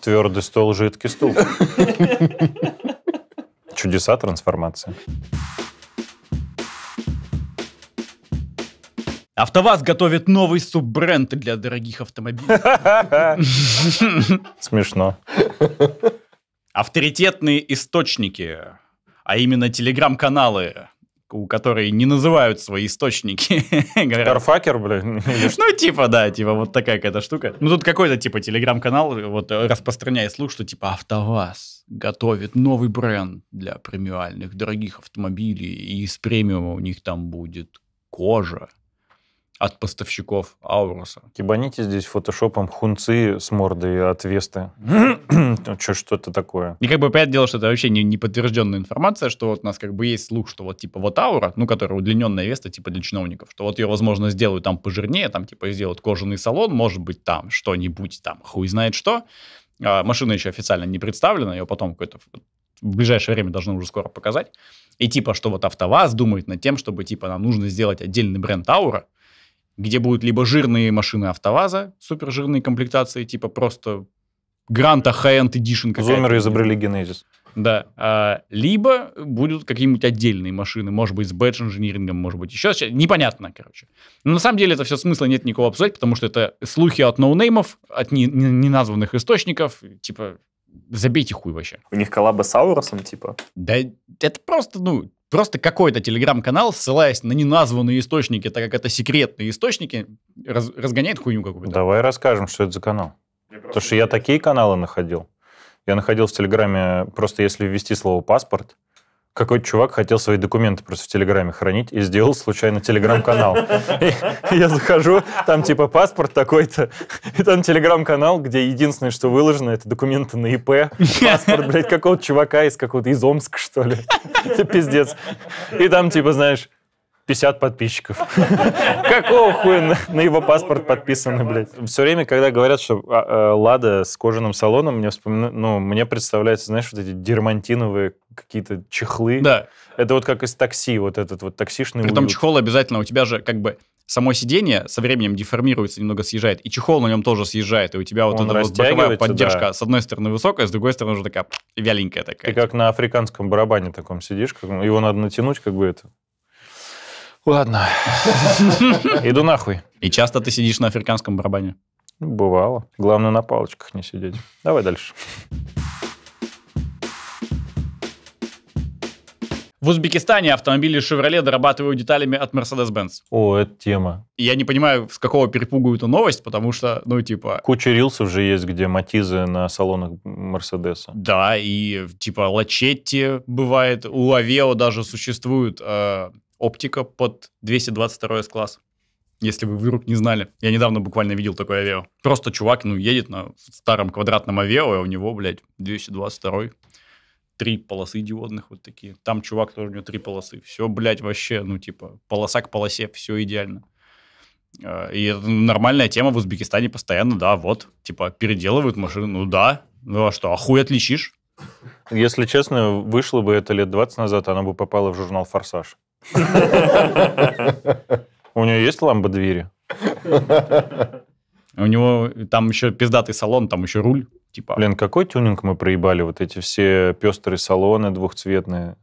Твердый стол, жидкий стул. [LAUGHS] Чудеса трансформации. АвтоВАЗ готовит новый суббренд для дорогих автомобилей. [LAUGHS] Смешно. Авторитетные источники, а именно телеграм-каналы, у которой не называют свои источники. [LAUGHS] Карфакер, блин. [LAUGHS] Ну, типа, да, типа, вот такая какая-то штука. Ну, тут какой-то, типа, телеграм-канал вот э, распространяет слух, что, типа, АвтоВАЗ готовит новый бренд для премиальных дорогих автомобилей, и из премиума у них там будет кожа, от поставщиков Ауруса. Кибаните здесь фотошопом хунцы с мордой от Весты. [CLEARS THROAT] что, что это такое? И как бы, понятное дело, что это вообще не, не подтвержденная информация, что вот у нас как бы есть слух, что вот типа вот Аура, ну, которая удлиненная Веста, типа для чиновников, что вот ее, возможно, сделают там пожирнее, там типа сделают кожаный салон, может быть, там что-нибудь, там хуй знает что. А, машина еще официально не представлена, ее потом какой-то в ближайшее время должны уже скоро показать. И типа, что вот АвтоВАЗ думает над тем, чтобы типа нам нужно сделать отдельный бренд Аура, где будут либо жирные машины АвтоВАЗа, супержирные комплектации, типа просто Гранта High-End Edition. Зумеры изобрели генезис. Да. А, либо будут какие-нибудь отдельные машины, может быть, с бэдж-инжинирингом, может быть, еще. Непонятно, короче. Но на самом деле это все смысла нет никого обсуждать, потому что это слухи от ноунеймов, от не, не, неназванных источников, типа, забейте хуй вообще. У них коллаба с Ауросом, типа? Да это просто, ну, Просто какой-то телеграм-канал, ссылаясь на неназванные источники, так как это секретные источники, раз, разгоняет хуйню какую-то. Давай расскажем, что это за канал. Я Потому что я такие каналы находил. Я находил в Телеграме, просто если ввести слово «паспорт», какой-то чувак хотел свои документы просто в Телеграме хранить и сделал случайно Телеграм-канал. Я захожу, там типа паспорт такой-то, и там Телеграм-канал, где единственное, что выложено, это документы на ИП, паспорт, блядь, какого-то чувака из какого-то из Омска, что ли. Это пиздец. И там типа, знаешь, 50 подписчиков. Какого хуя на его паспорт подписаны, блядь? Все время, когда говорят, что а, э, Лада с кожаным салоном, мне, ну, мне представляется, знаешь, вот эти дермантиновые какие-то чехлы. Да. Это вот как из такси, вот этот вот таксишный Притом уют. чехол обязательно у тебя же как бы само сиденье со временем деформируется, немного съезжает, и чехол на нем тоже съезжает, и у тебя вот Он эта вот боковая поддержка да. с одной стороны высокая, с другой стороны уже такая вяленькая такая. Ты как на африканском барабане таком сидишь, как, его надо натянуть как бы это. Ладно, [LAUGHS] иду нахуй. И часто ты сидишь на африканском барабане? Бывало. Главное, на палочках не сидеть. Давай дальше. В Узбекистане автомобили Chevrolet дорабатывают деталями от Mercedes-Benz. О, это тема. Я не понимаю, с какого перепугу эта новость, потому что, ну, типа... Куча рилсов же есть, где матизы на салонах Мерседеса. Да, и типа Лачетти бывает, у Авео даже существует э, оптика под 222 класс если вы вдруг не знали. Я недавно буквально видел такое авиа. Просто чувак, ну, едет на старом квадратном авиа, а у него, блядь, 222 три полосы диодных вот такие. Там чувак тоже у него три полосы. Все, блядь, вообще, ну, типа, полоса к полосе, все идеально. А, и это нормальная тема в Узбекистане постоянно, да, вот, типа, переделывают машины, ну да, ну а что, а хуй отличишь? Если честно, вышло бы это лет 20 назад, она бы попала в журнал «Форсаж». У нее есть ламба двери? У него там еще пиздатый салон, там еще руль типа. Блин, какой тюнинг мы проебали? Вот эти все пестрые салоны двухцветные.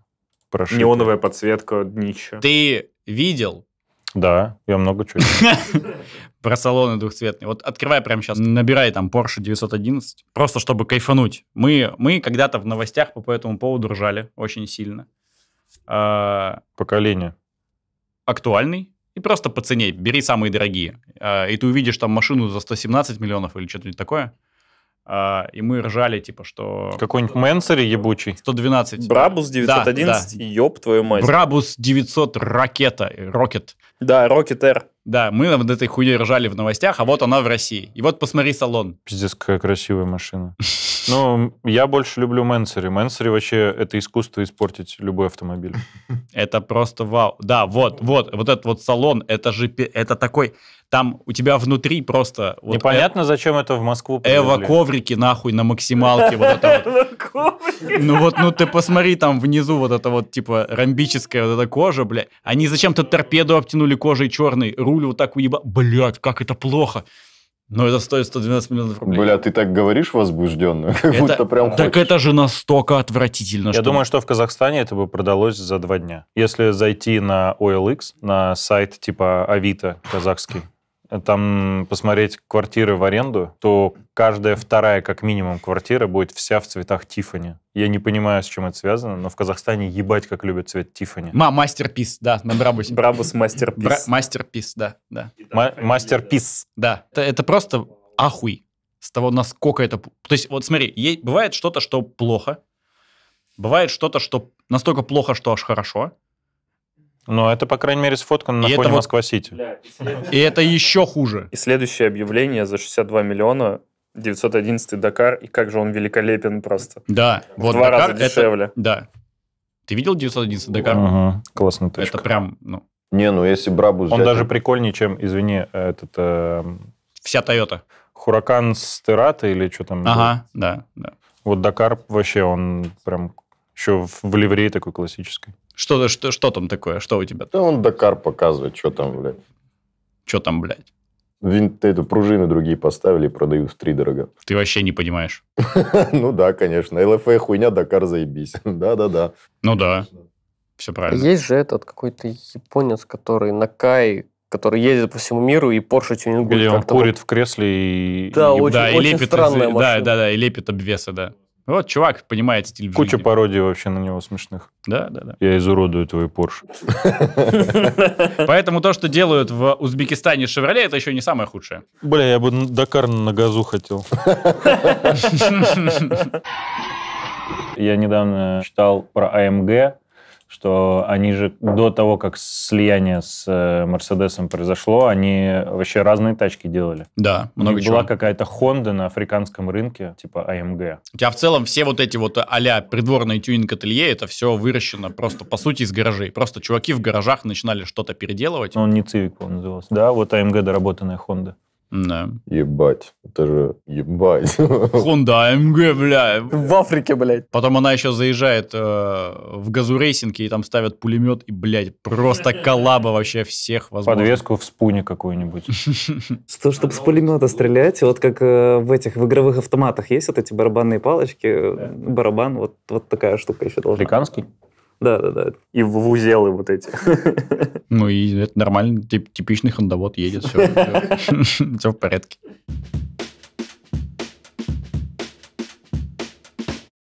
Прошиты. Неоновая подсветка, днища. Ты видел? Да, я много чего [LAUGHS] Про салоны двухцветные. Вот открывай прямо сейчас, набирай там Porsche 911, просто чтобы кайфануть. Мы, мы когда-то в новостях по этому поводу ржали очень сильно. А, Поколение. Актуальный, и просто по цене бери самые дорогие. А, и ты увидишь там машину за 117 миллионов или что-то такое. Uh, и мы ржали, типа, что... Какой-нибудь Менсери ебучий. 112. Брабус 911, да, да. ёб твою мать. Брабус 900 ракета, э, рокет. Да, Рокет Р. Да, мы над этой хуйней ржали в новостях, а вот она в России. И вот посмотри салон. Пиздец, какая красивая машина. [LAUGHS] Ну, я больше люблю Менсери. Менсери вообще это искусство испортить любой автомобиль. Это просто вау. Да, вот, вот, вот этот вот салон, это же, это такой, там у тебя внутри просто... Вот Непонятно, э... зачем это в Москву э, Эва коврики нахуй на максималке. вот это вот. Ну вот, ну ты посмотри, там внизу вот это вот, типа, ромбическая вот эта кожа, бля. Они зачем-то торпеду обтянули кожей черной, руль вот так уеба... Блядь, как это плохо. Но это стоит 112 миллионов рублей. Бля, ты так говоришь возбужденно, [LAUGHS] как это, будто прям Так это же настолько отвратительно. Я что... думаю, что в Казахстане это бы продалось за два дня. Если зайти на OLX, на сайт типа Авито казахский, там посмотреть квартиры в аренду, то каждая вторая, как минимум, квартира будет вся в цветах Тифани. Я не понимаю, с чем это связано, но в Казахстане ебать, как любят цвет Тифани. Ма, мастер мастерпис, да, на Брабусе. Брабус мастерпис. мастер мастерпис, да, да. мастер мастерпис. Да, это, это просто ахуй с того, насколько это... То есть, вот смотри, бывает что-то, что плохо, бывает что-то, что настолько плохо, что аж хорошо, но это, по крайней мере, сфоткано на и фоне Москва-Сити. И это еще хуже. И следующее объявление за 62 миллиона 911 Дакар, и как же он великолепен просто. Да. В вот два Дакар раза дешевле. Это, да. Ты видел 911 Дакар? Угу. Классная Это прям, ну... Не, ну если Брабу Он даже ну. прикольнее, чем, извини, этот... Э... Вся Тойота. Хуракан с или что там? Ага, был? да, да. Вот Дакар вообще, он прям еще в ливрее такой классической. Что, что, что там такое? Что у тебя? Да он Дакар показывает, что там, блядь. Что там, блядь? Винт, эту пружины другие поставили и продают в три дорого. Ты вообще не понимаешь. [LAUGHS] Ну да, конечно. ЛФ хуйня, Дакар заебись. [LAUGHS] Да-да-да. Ну да. Все правильно. Есть же этот какой-то японец, который на Кай который ездит по всему миру и Porsche тюнингует. Где он курит в кресле и... Да, очень, да, и странная машина. Да, да, да, и лепит обвесы, да. Вот чувак понимает стиль Куча жизни. пародий вообще на него смешных. Да, да, да. Я изуродую твой Порш. [LAUGHS] Поэтому то, что делают в Узбекистане Шевроле, это еще не самое худшее. Бля, я бы Дакар на газу хотел. [LAUGHS] [LAUGHS] Я недавно читал про АМГ, что они же до того, как слияние с э, Мерседесом произошло, они вообще разные тачки делали. Да, много чего. Была какая-то Honda на африканском рынке, типа AMG. У тебя в целом все вот эти вот а-ля придворные тюнинг-ателье, это все выращено просто, по сути, из гаражей. Просто чуваки в гаражах начинали что-то переделывать. Ну, он не Civic, он назывался. Да, вот AMG а доработанная Honda. Да. Ебать. Это же ебать. Хонда МГ, бля. В Африке, блядь. Потом она еще заезжает э, в газурейсинге и там ставят пулемет, и, блядь, просто коллаба вообще всех возможно. Подвеску в спуне какую-нибудь. [LAUGHS] Что, чтобы с пулемета стрелять, вот как э, в этих, в игровых автоматах есть вот эти барабанные палочки, барабан, вот, вот такая штука еще должна. Африканский? Да-да-да. И в узелы вот эти. [LAUGHS] Ну и это нормально. Тип, типичный хондовод едет, все, все, [LAUGHS] все в порядке.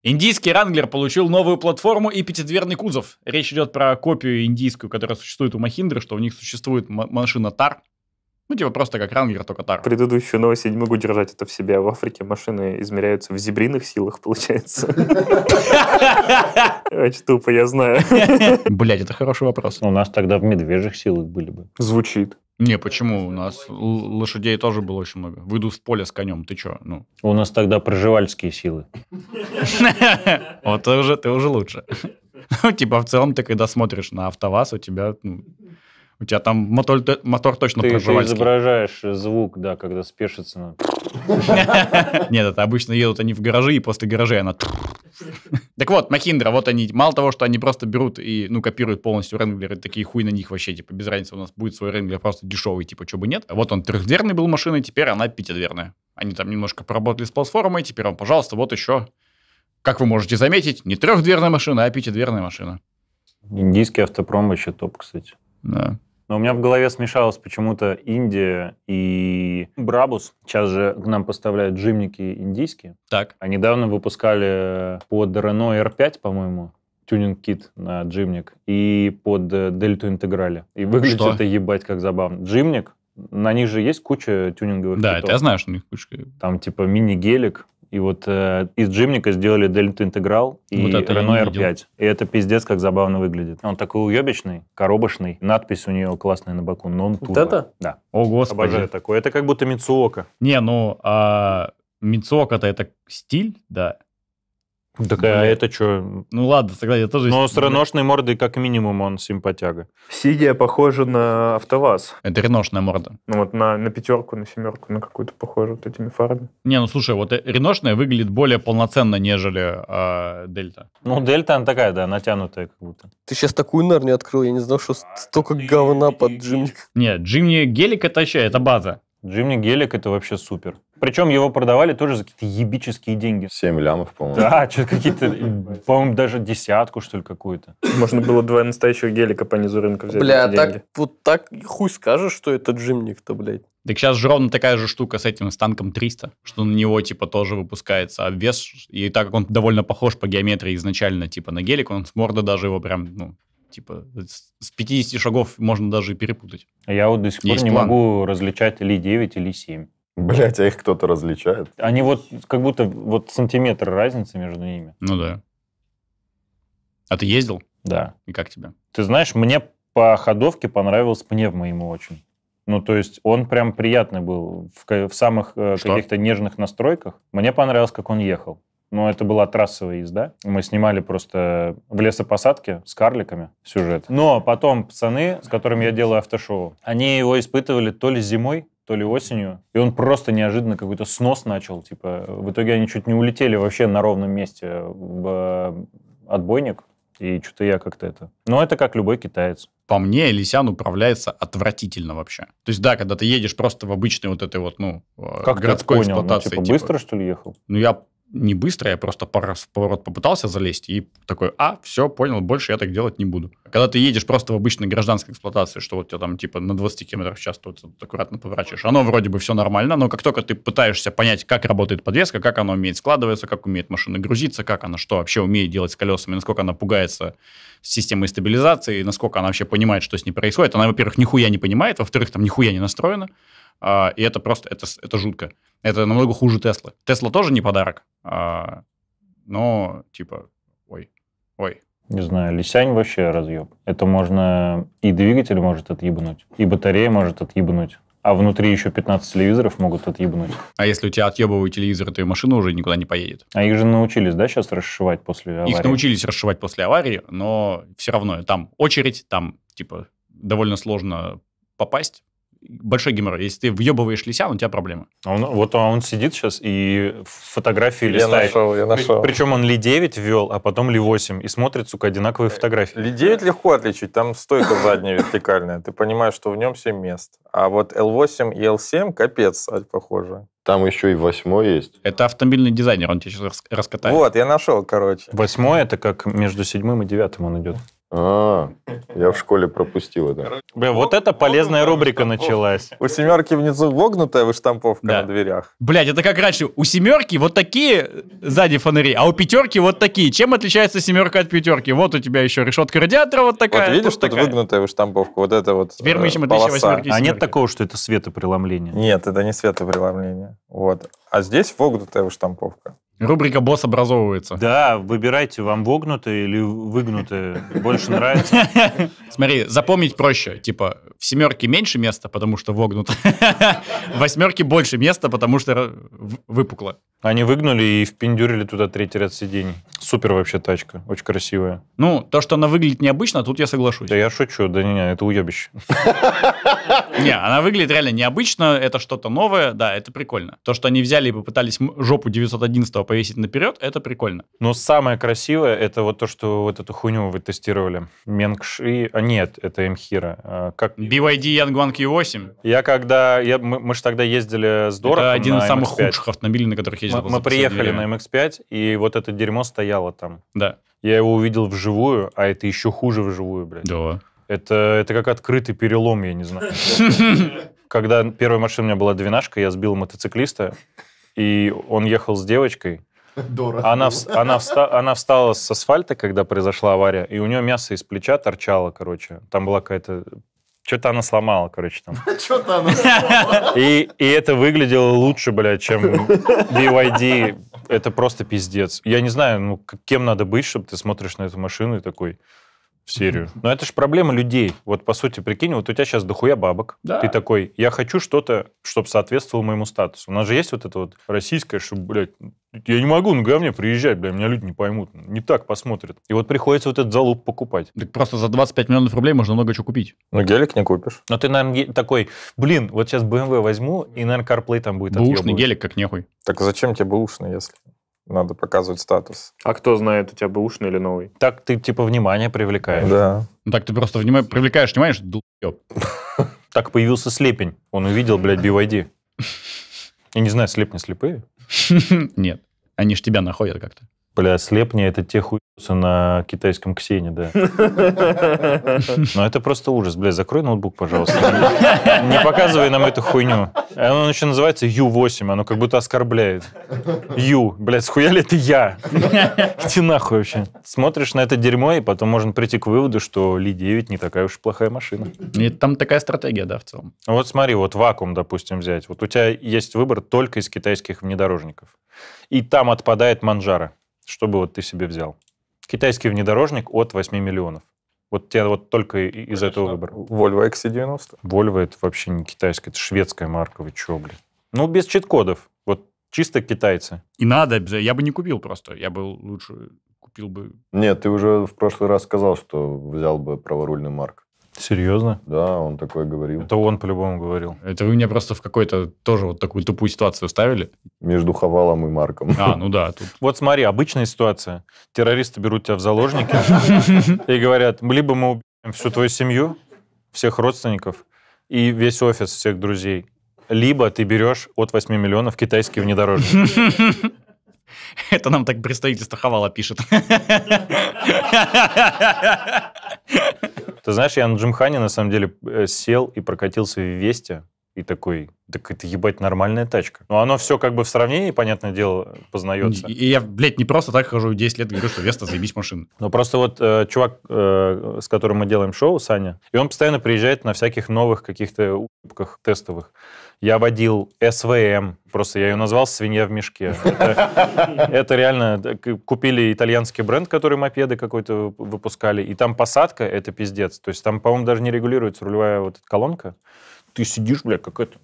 Индийский Ранглер получил новую платформу и пятидверный кузов. Речь идет про копию индийскую, которая существует у Махиндры, что у них существует машина Тар, ну, типа просто как рангер, только так. Предыдущую новость я не могу держать это в себе. А в Африке машины измеряются в зебриных силах, [LAUGHS] получается. [LAUGHS] Очень тупо, я знаю. [LAUGHS] Блять, это хороший вопрос. У нас тогда в медвежьих силах были бы. Звучит. Не, почему? У нас лошадей тоже было очень много. Выйду в поле с конем, ты чё? Ну. У нас тогда проживальские силы. Вот ты уже лучше. Ну, типа, в целом, ты когда смотришь на автоваз, у тебя ну, у тебя там мотор, мотор точно Ты еще изображаешь звук, да, когда спешится. на. [LAUGHS] Нет, это обычно едут они в гаражи, и после гаражей она... Так вот, Махиндра, вот они, мало того, что они просто берут и, ну, копируют полностью Ренглеры, такие хуй на них вообще, типа, без разницы, у нас будет свой Ренглер просто дешевый, типа, чего бы нет. Вот он трехдверный был машиной, теперь она пятидверная. Они там немножко поработали с платформой, теперь он, пожалуйста, вот еще, как вы можете заметить, не трехдверная машина, а пятидверная машина. Индийский автопром еще топ, кстати. Да. Но у меня в голове смешалось почему-то Индия и Брабус. Сейчас же к нам поставляют джимники индийские. Так. А недавно выпускали под Renault R5, по-моему, тюнинг-кит на джимник и под э, дельту интеграле. И выглядит Что? это ебать как забавно. Джимник, на них же есть куча тюнинговых Да, китов. это я знаю, что у них куча. Там типа мини-гелик, и вот э, из джимника сделали Дельта Интеграл и вот Renault R5. И это пиздец, как забавно выглядит. Он такой уебищный, коробочный. Надпись у нее классная на боку. Нон Вот это? Да. О, господи. Обожаю такое. Это как будто Мицуока. Не, ну, а, Мицуока-то это стиль, да. Ну, так, а это что? Ну ладно, тогда я тоже... Но с реношной мордой как минимум он симпатяга. Сидия похожа на АвтоВАЗ. Это реношная морда. Ну вот на, на пятерку, на семерку, на какую-то похожу вот этими фарами. Не, ну слушай, вот э, реношная выглядит более полноценно, нежели э, Дельта. Ну Дельта, она такая, да, натянутая как будто. Ты сейчас такую нарню открыл, я не знал, что столько говна под Джимни. Нет, Джимни гелик это вообще, это база. Джимни Гелик это вообще супер. Причем его продавали тоже за какие-то ебические деньги. 7 лямов, по-моему. Да, что-то какие-то, по-моему, даже десятку, что ли, какую-то. Можно было два настоящих гелика по низу рынка взять. Бля, так, вот так хуй скажешь, что это джимник-то, блядь. Так сейчас же ровно такая же штука с этим, с танком 300, что на него, типа, тоже выпускается обвес. А и так как он довольно похож по геометрии изначально, типа, на гелик, он с морда даже его прям, ну, типа с 50 шагов можно даже перепутать. А я вот до сих пор Есть не план. могу различать или 9, или 7. Блять, а их кто-то различает. Они вот как будто вот сантиметр разницы между ними. Ну да. А ты ездил? Да. И как тебе? Ты знаешь, мне по ходовке понравилось пневмо ему очень. Ну, то есть он прям приятный был в, в самых э, каких-то нежных настройках. Мне понравилось, как он ехал. Но ну, это была трассовая езда. Мы снимали просто в лесопосадке с карликами сюжет. Но потом пацаны, с которыми я делаю автошоу, они его испытывали то ли зимой, то ли осенью. И он просто неожиданно какой-то снос начал. Типа, в итоге они чуть не улетели вообще на ровном месте в э, отбойник. И что-то я как-то это... Но ну, это как любой китаец. По мне, Лисян управляется отвратительно вообще. То есть, да, когда ты едешь просто в обычной вот этой вот, ну, как городской ты понял? Ну, эксплуатации. Ну, типа, типа, быстро, что ли, ехал? Ну, я не быстро, я просто пару раз в поворот попытался залезть и такой, а, все, понял, больше я так делать не буду. Когда ты едешь просто в обычной гражданской эксплуатации, что вот тебя там типа на 20 км в час тут вот, аккуратно поворачиваешь, оно вроде бы все нормально, но как только ты пытаешься понять, как работает подвеска, как она умеет складываться, как умеет машина грузиться, как она что вообще умеет делать с колесами, насколько она пугается с системой стабилизации, насколько она вообще понимает, что с ней происходит, она, во-первых, нихуя не понимает, во-вторых, там нихуя не настроена, а, и это просто, это, это жутко. Это намного хуже Теслы. Тесла тоже не подарок, а, но типа, ой, ой. Не знаю, Лисянь вообще разъеб. Это можно... И двигатель может отъебнуть, и батарея может отъебнуть. А внутри еще 15 телевизоров могут отъебнуть. А если у тебя отъебывают телевизор, то и машина уже никуда не поедет. А их же научились, да, сейчас расшивать после аварии? Их научились расшивать после аварии, но все равно там очередь, там, типа, довольно сложно попасть большой геморрой. Если ты въебываешь лися, у тебя проблемы. А он, вот он сидит сейчас и фотографии я листает. Нашел, я нашел. При, причем он Ли 9 ввел, а потом Ли 8. И смотрит, сука, одинаковые фотографии. Ли 9 легко отличить. Там стойка задняя вертикальная. Ты понимаешь, что в нем 7 мест. А вот L8 и L7 капец, похоже. Там еще и восьмой есть. Это автомобильный дизайнер, он тебе сейчас раскатает. Вот, я нашел, короче. Восьмой это как между седьмым и девятым он идет. А, я в школе пропустил это. Бля, вот это полезная рубрика началась. У семерки внизу вогнутая выштамповка да. на дверях. Блять, это как раньше. У семерки вот такие сзади фонари, а у пятерки вот такие. Чем отличается семерка от пятерки? Вот у тебя еще решетка радиатора вот такая. Вот видишь, вот тут такая. выгнутая выштамповка, вот это вот Теперь мы э, ищем полоса. отличие восьмерки А нет такого, что это светопреломление? Нет, это не светопреломление. Вот. А здесь вогнутая выштамповка. Рубрика «Босс» образовывается. Да, выбирайте, вам вогнутые или выгнутые. Больше нравится. [LAUGHS] Смотри, запомнить проще. Типа, в семерке меньше места, потому что вогнуто. [LAUGHS] В восьмерке больше места, потому что выпукло. Они выгнули и впендюрили туда третий ряд сидений. Супер вообще тачка, очень красивая. Ну, то, что она выглядит необычно, тут я соглашусь. Да я шучу, да не, не это уебище. [LAUGHS] [LAUGHS] Не, она выглядит реально необычно, это что-то новое, да, это прикольно. То, что они взяли и попытались жопу 911 повесить наперед, это прикольно. Но самое красивое, это вот то, что вот эту хуйню вы тестировали. Менгши, а нет, это Мхира. А, как... BYD Yanguan Q8. Я когда, я, мы, мы же тогда ездили с Дорохом Это один из самых MX5. худших автомобилей, на которых ездил. Мы, мы приехали на MX-5, и вот это дерьмо стояло там. Да. Я его увидел вживую, а это еще хуже вживую, блядь. Да. Это, это как открытый перелом, я не знаю. [LAUGHS] Когда первая машина у меня была двенашка, я сбил мотоциклиста, и он ехал с девочкой. Дорого. Она, она, вста, она встала с асфальта, когда произошла авария, и у нее мясо из плеча торчало, короче. Там была какая-то... Что-то она сломала, короче, там. [LAUGHS] Что-то она сломала. И, и это выглядело лучше, бля, чем BYD. Это просто пиздец. Я не знаю, ну, кем надо быть, чтобы ты смотришь на эту машину и такой серию. Но это же проблема людей. Вот, по сути, прикинь, вот у тебя сейчас дохуя бабок. Да. Ты такой, я хочу что-то, чтобы соответствовало моему статусу. У нас же есть вот это вот российское, что, блядь, я не могу на говне приезжать, бля, меня люди не поймут, не так посмотрят. И вот приходится вот этот залуп покупать. Так просто за 25 миллионов рублей можно много чего купить. Ну, гелик не купишь. Но ты, наверное, такой, блин, вот сейчас BMW возьму, и, наверное, CarPlay там будет Бэушный гелик как нехуй. Так зачем тебе бэушный, если надо показывать статус. А кто знает, у тебя бы ушный или новый? Так ты типа внимание привлекаешь. Да. Ну, так ты просто вним... привлекаешь внимание, что долб... [LAUGHS] Так появился слепень. Он увидел, блядь, BYD. Я не знаю, слеп слепые? [LAUGHS] Нет. Они ж тебя находят как-то. Бля, слепни это те хуйцы на китайском Ксении, да. [LAUGHS] Но ну, это просто ужас. Бля, закрой ноутбук, пожалуйста. Не показывай нам эту хуйню. Оно еще называется Ю-8, оно как будто оскорбляет. Ю. Блядь, схуяли это я? Иди нахуй вообще. Смотришь на это дерьмо, и потом можно прийти к выводу, что Ли 9 не такая уж плохая машина. И там такая стратегия, да, в целом. Вот смотри, вот вакуум, допустим, взять. Вот у тебя есть выбор только из китайских внедорожников. И там отпадает Манжара что бы вот ты себе взял? Китайский внедорожник от 8 миллионов. Вот тебе вот только из этого выбора. Volvo XC90. Volvo это вообще не китайская, это шведская марка, вы чё, блин? Ну, без чит-кодов. Вот чисто китайцы. И надо, я бы не купил просто. Я бы лучше купил бы... Нет, ты уже в прошлый раз сказал, что взял бы праворульный марк. Серьезно? Да, он такое говорил. Это он по-любому говорил. Это вы меня просто в какой-то тоже вот такую тупую ситуацию ставили? Между Хавалом и Марком. А, ну да. Тут. [LAUGHS] Вот смотри, обычная ситуация. Террористы берут тебя в заложники и говорят, либо мы убьем всю твою семью, всех родственников и весь офис всех друзей, либо ты берешь от 8 миллионов китайский внедорожник. [LAUGHS] Это нам так представительство Хавала пишет. [LAUGHS] Ты знаешь, я на Джимхане, на самом деле, э, сел и прокатился в Весте, и такой, так это ебать нормальная тачка. Но ну, оно все как бы в сравнении, понятное дело, познается. И я, блядь, не просто так хожу 10 лет и говорю, что Веста заебись машина. Ну просто вот э, чувак, э, с которым мы делаем шоу, Саня, и он постоянно приезжает на всяких новых каких-то упках тестовых. Я водил СВМ, просто я ее назвал «Свинья в мешке». Это, реально, купили итальянский бренд, который мопеды какой-то выпускали, и там посадка — это пиздец. То есть там, по-моему, даже не регулируется рулевая вот колонка. Ты сидишь, бля, как то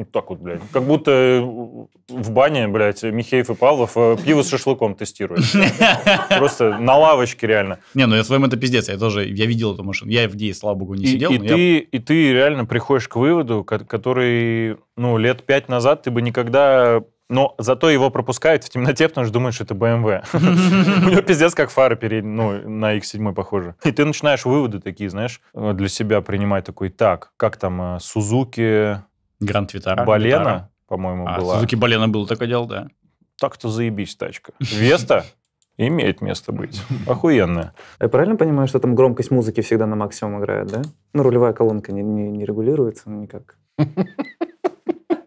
вот ну, так вот, блядь. Как будто э, в бане, блядь, Михеев и Павлов э, пиво с шашлыком тестируют. [LAUGHS] Просто на лавочке реально. Не, ну я своим это пиздец. Я тоже, я видел эту машину. Я в Дии, слава богу, не сидел. И, ты, и ты реально приходишь к выводу, который, ну, лет пять назад ты бы никогда но зато его пропускают в темноте, потому что думают, что это BMW. [LAUGHS] У него пиздец как фары перед, ну, на X7 похоже. И ты начинаешь выводы такие, знаешь, э, для себя принимать такой, так, как там, Сузуки, Гранд Витара. Балена, по-моему, а, была. Сузуки Балена было такое дело, да. Так-то заебись тачка. Веста имеет место быть. Охуенная. Я правильно понимаю, что там громкость музыки всегда на максимум играет, да? Ну, рулевая колонка не, не, не регулируется никак. [LAUGHS]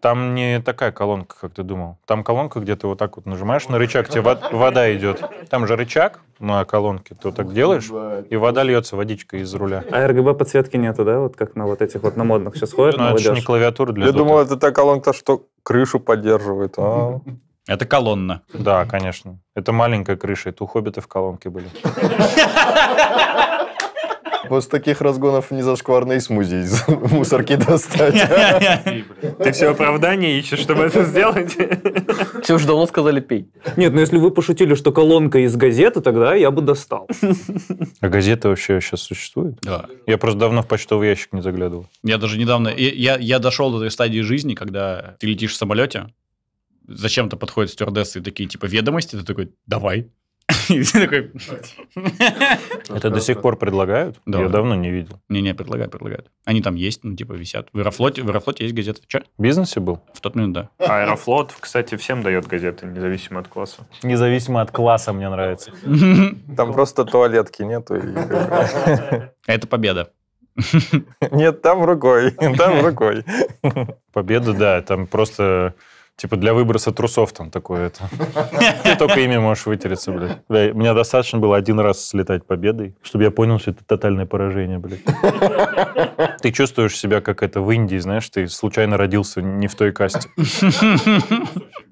Там не такая колонка, как ты думал. Там колонка, где ты вот так вот нажимаешь на рычаг, тебе вода идет. Там же рычаг на ну, колонке, ты вот так делаешь, и вода льется, водичка из руля. А РГБ подсветки нету, да? Вот как на вот этих вот на модных сейчас ходят, Ну, это же не клавиатура для Я думал, это та колонка, что крышу поддерживает. А? Это колонна. Да, конечно. Это маленькая крыша. Это у хоббитов колонки были. [LAUGHS] после таких разгонов не зашкварно и смузи из [LAUGHS] мусорки достать. [LAUGHS] Ты все оправдание ищешь, чтобы это сделать? Все уже давно сказали пей. Нет, но ну если вы пошутили, что колонка из газеты, тогда я бы достал. А газеты вообще сейчас существуют? Да. Я просто давно в почтовый ящик не заглядывал. Я даже недавно... Я, я дошел до этой стадии жизни, когда ты летишь в самолете, зачем-то подходят стюардессы и такие, типа, ведомости, ты такой, давай. [LAUGHS] И ты такой... [LAUGHS] Это до сих пор предлагают? Да. Я давно не видел. Не-не, предлагают, предлагают. Они там есть, ну, типа, висят. В Аэрофлоте, в Аэрофлоте есть газета. Че? В бизнесе был? В тот момент, да. Аэрофлот, кстати, всем дает газеты, независимо от класса. Независимо от класса, мне нравится. [LAUGHS] Там просто туалетки нету. Это победа. Нет, там рукой, там рукой. Победа, да, там просто Типа для выброса трусов там такое это. Ты только ими можешь вытереться, блядь. Бля, мне достаточно было один раз слетать победой, чтобы я понял, что это тотальное поражение, блядь. Ты чувствуешь себя как это в Индии, знаешь, ты случайно родился не в той касте.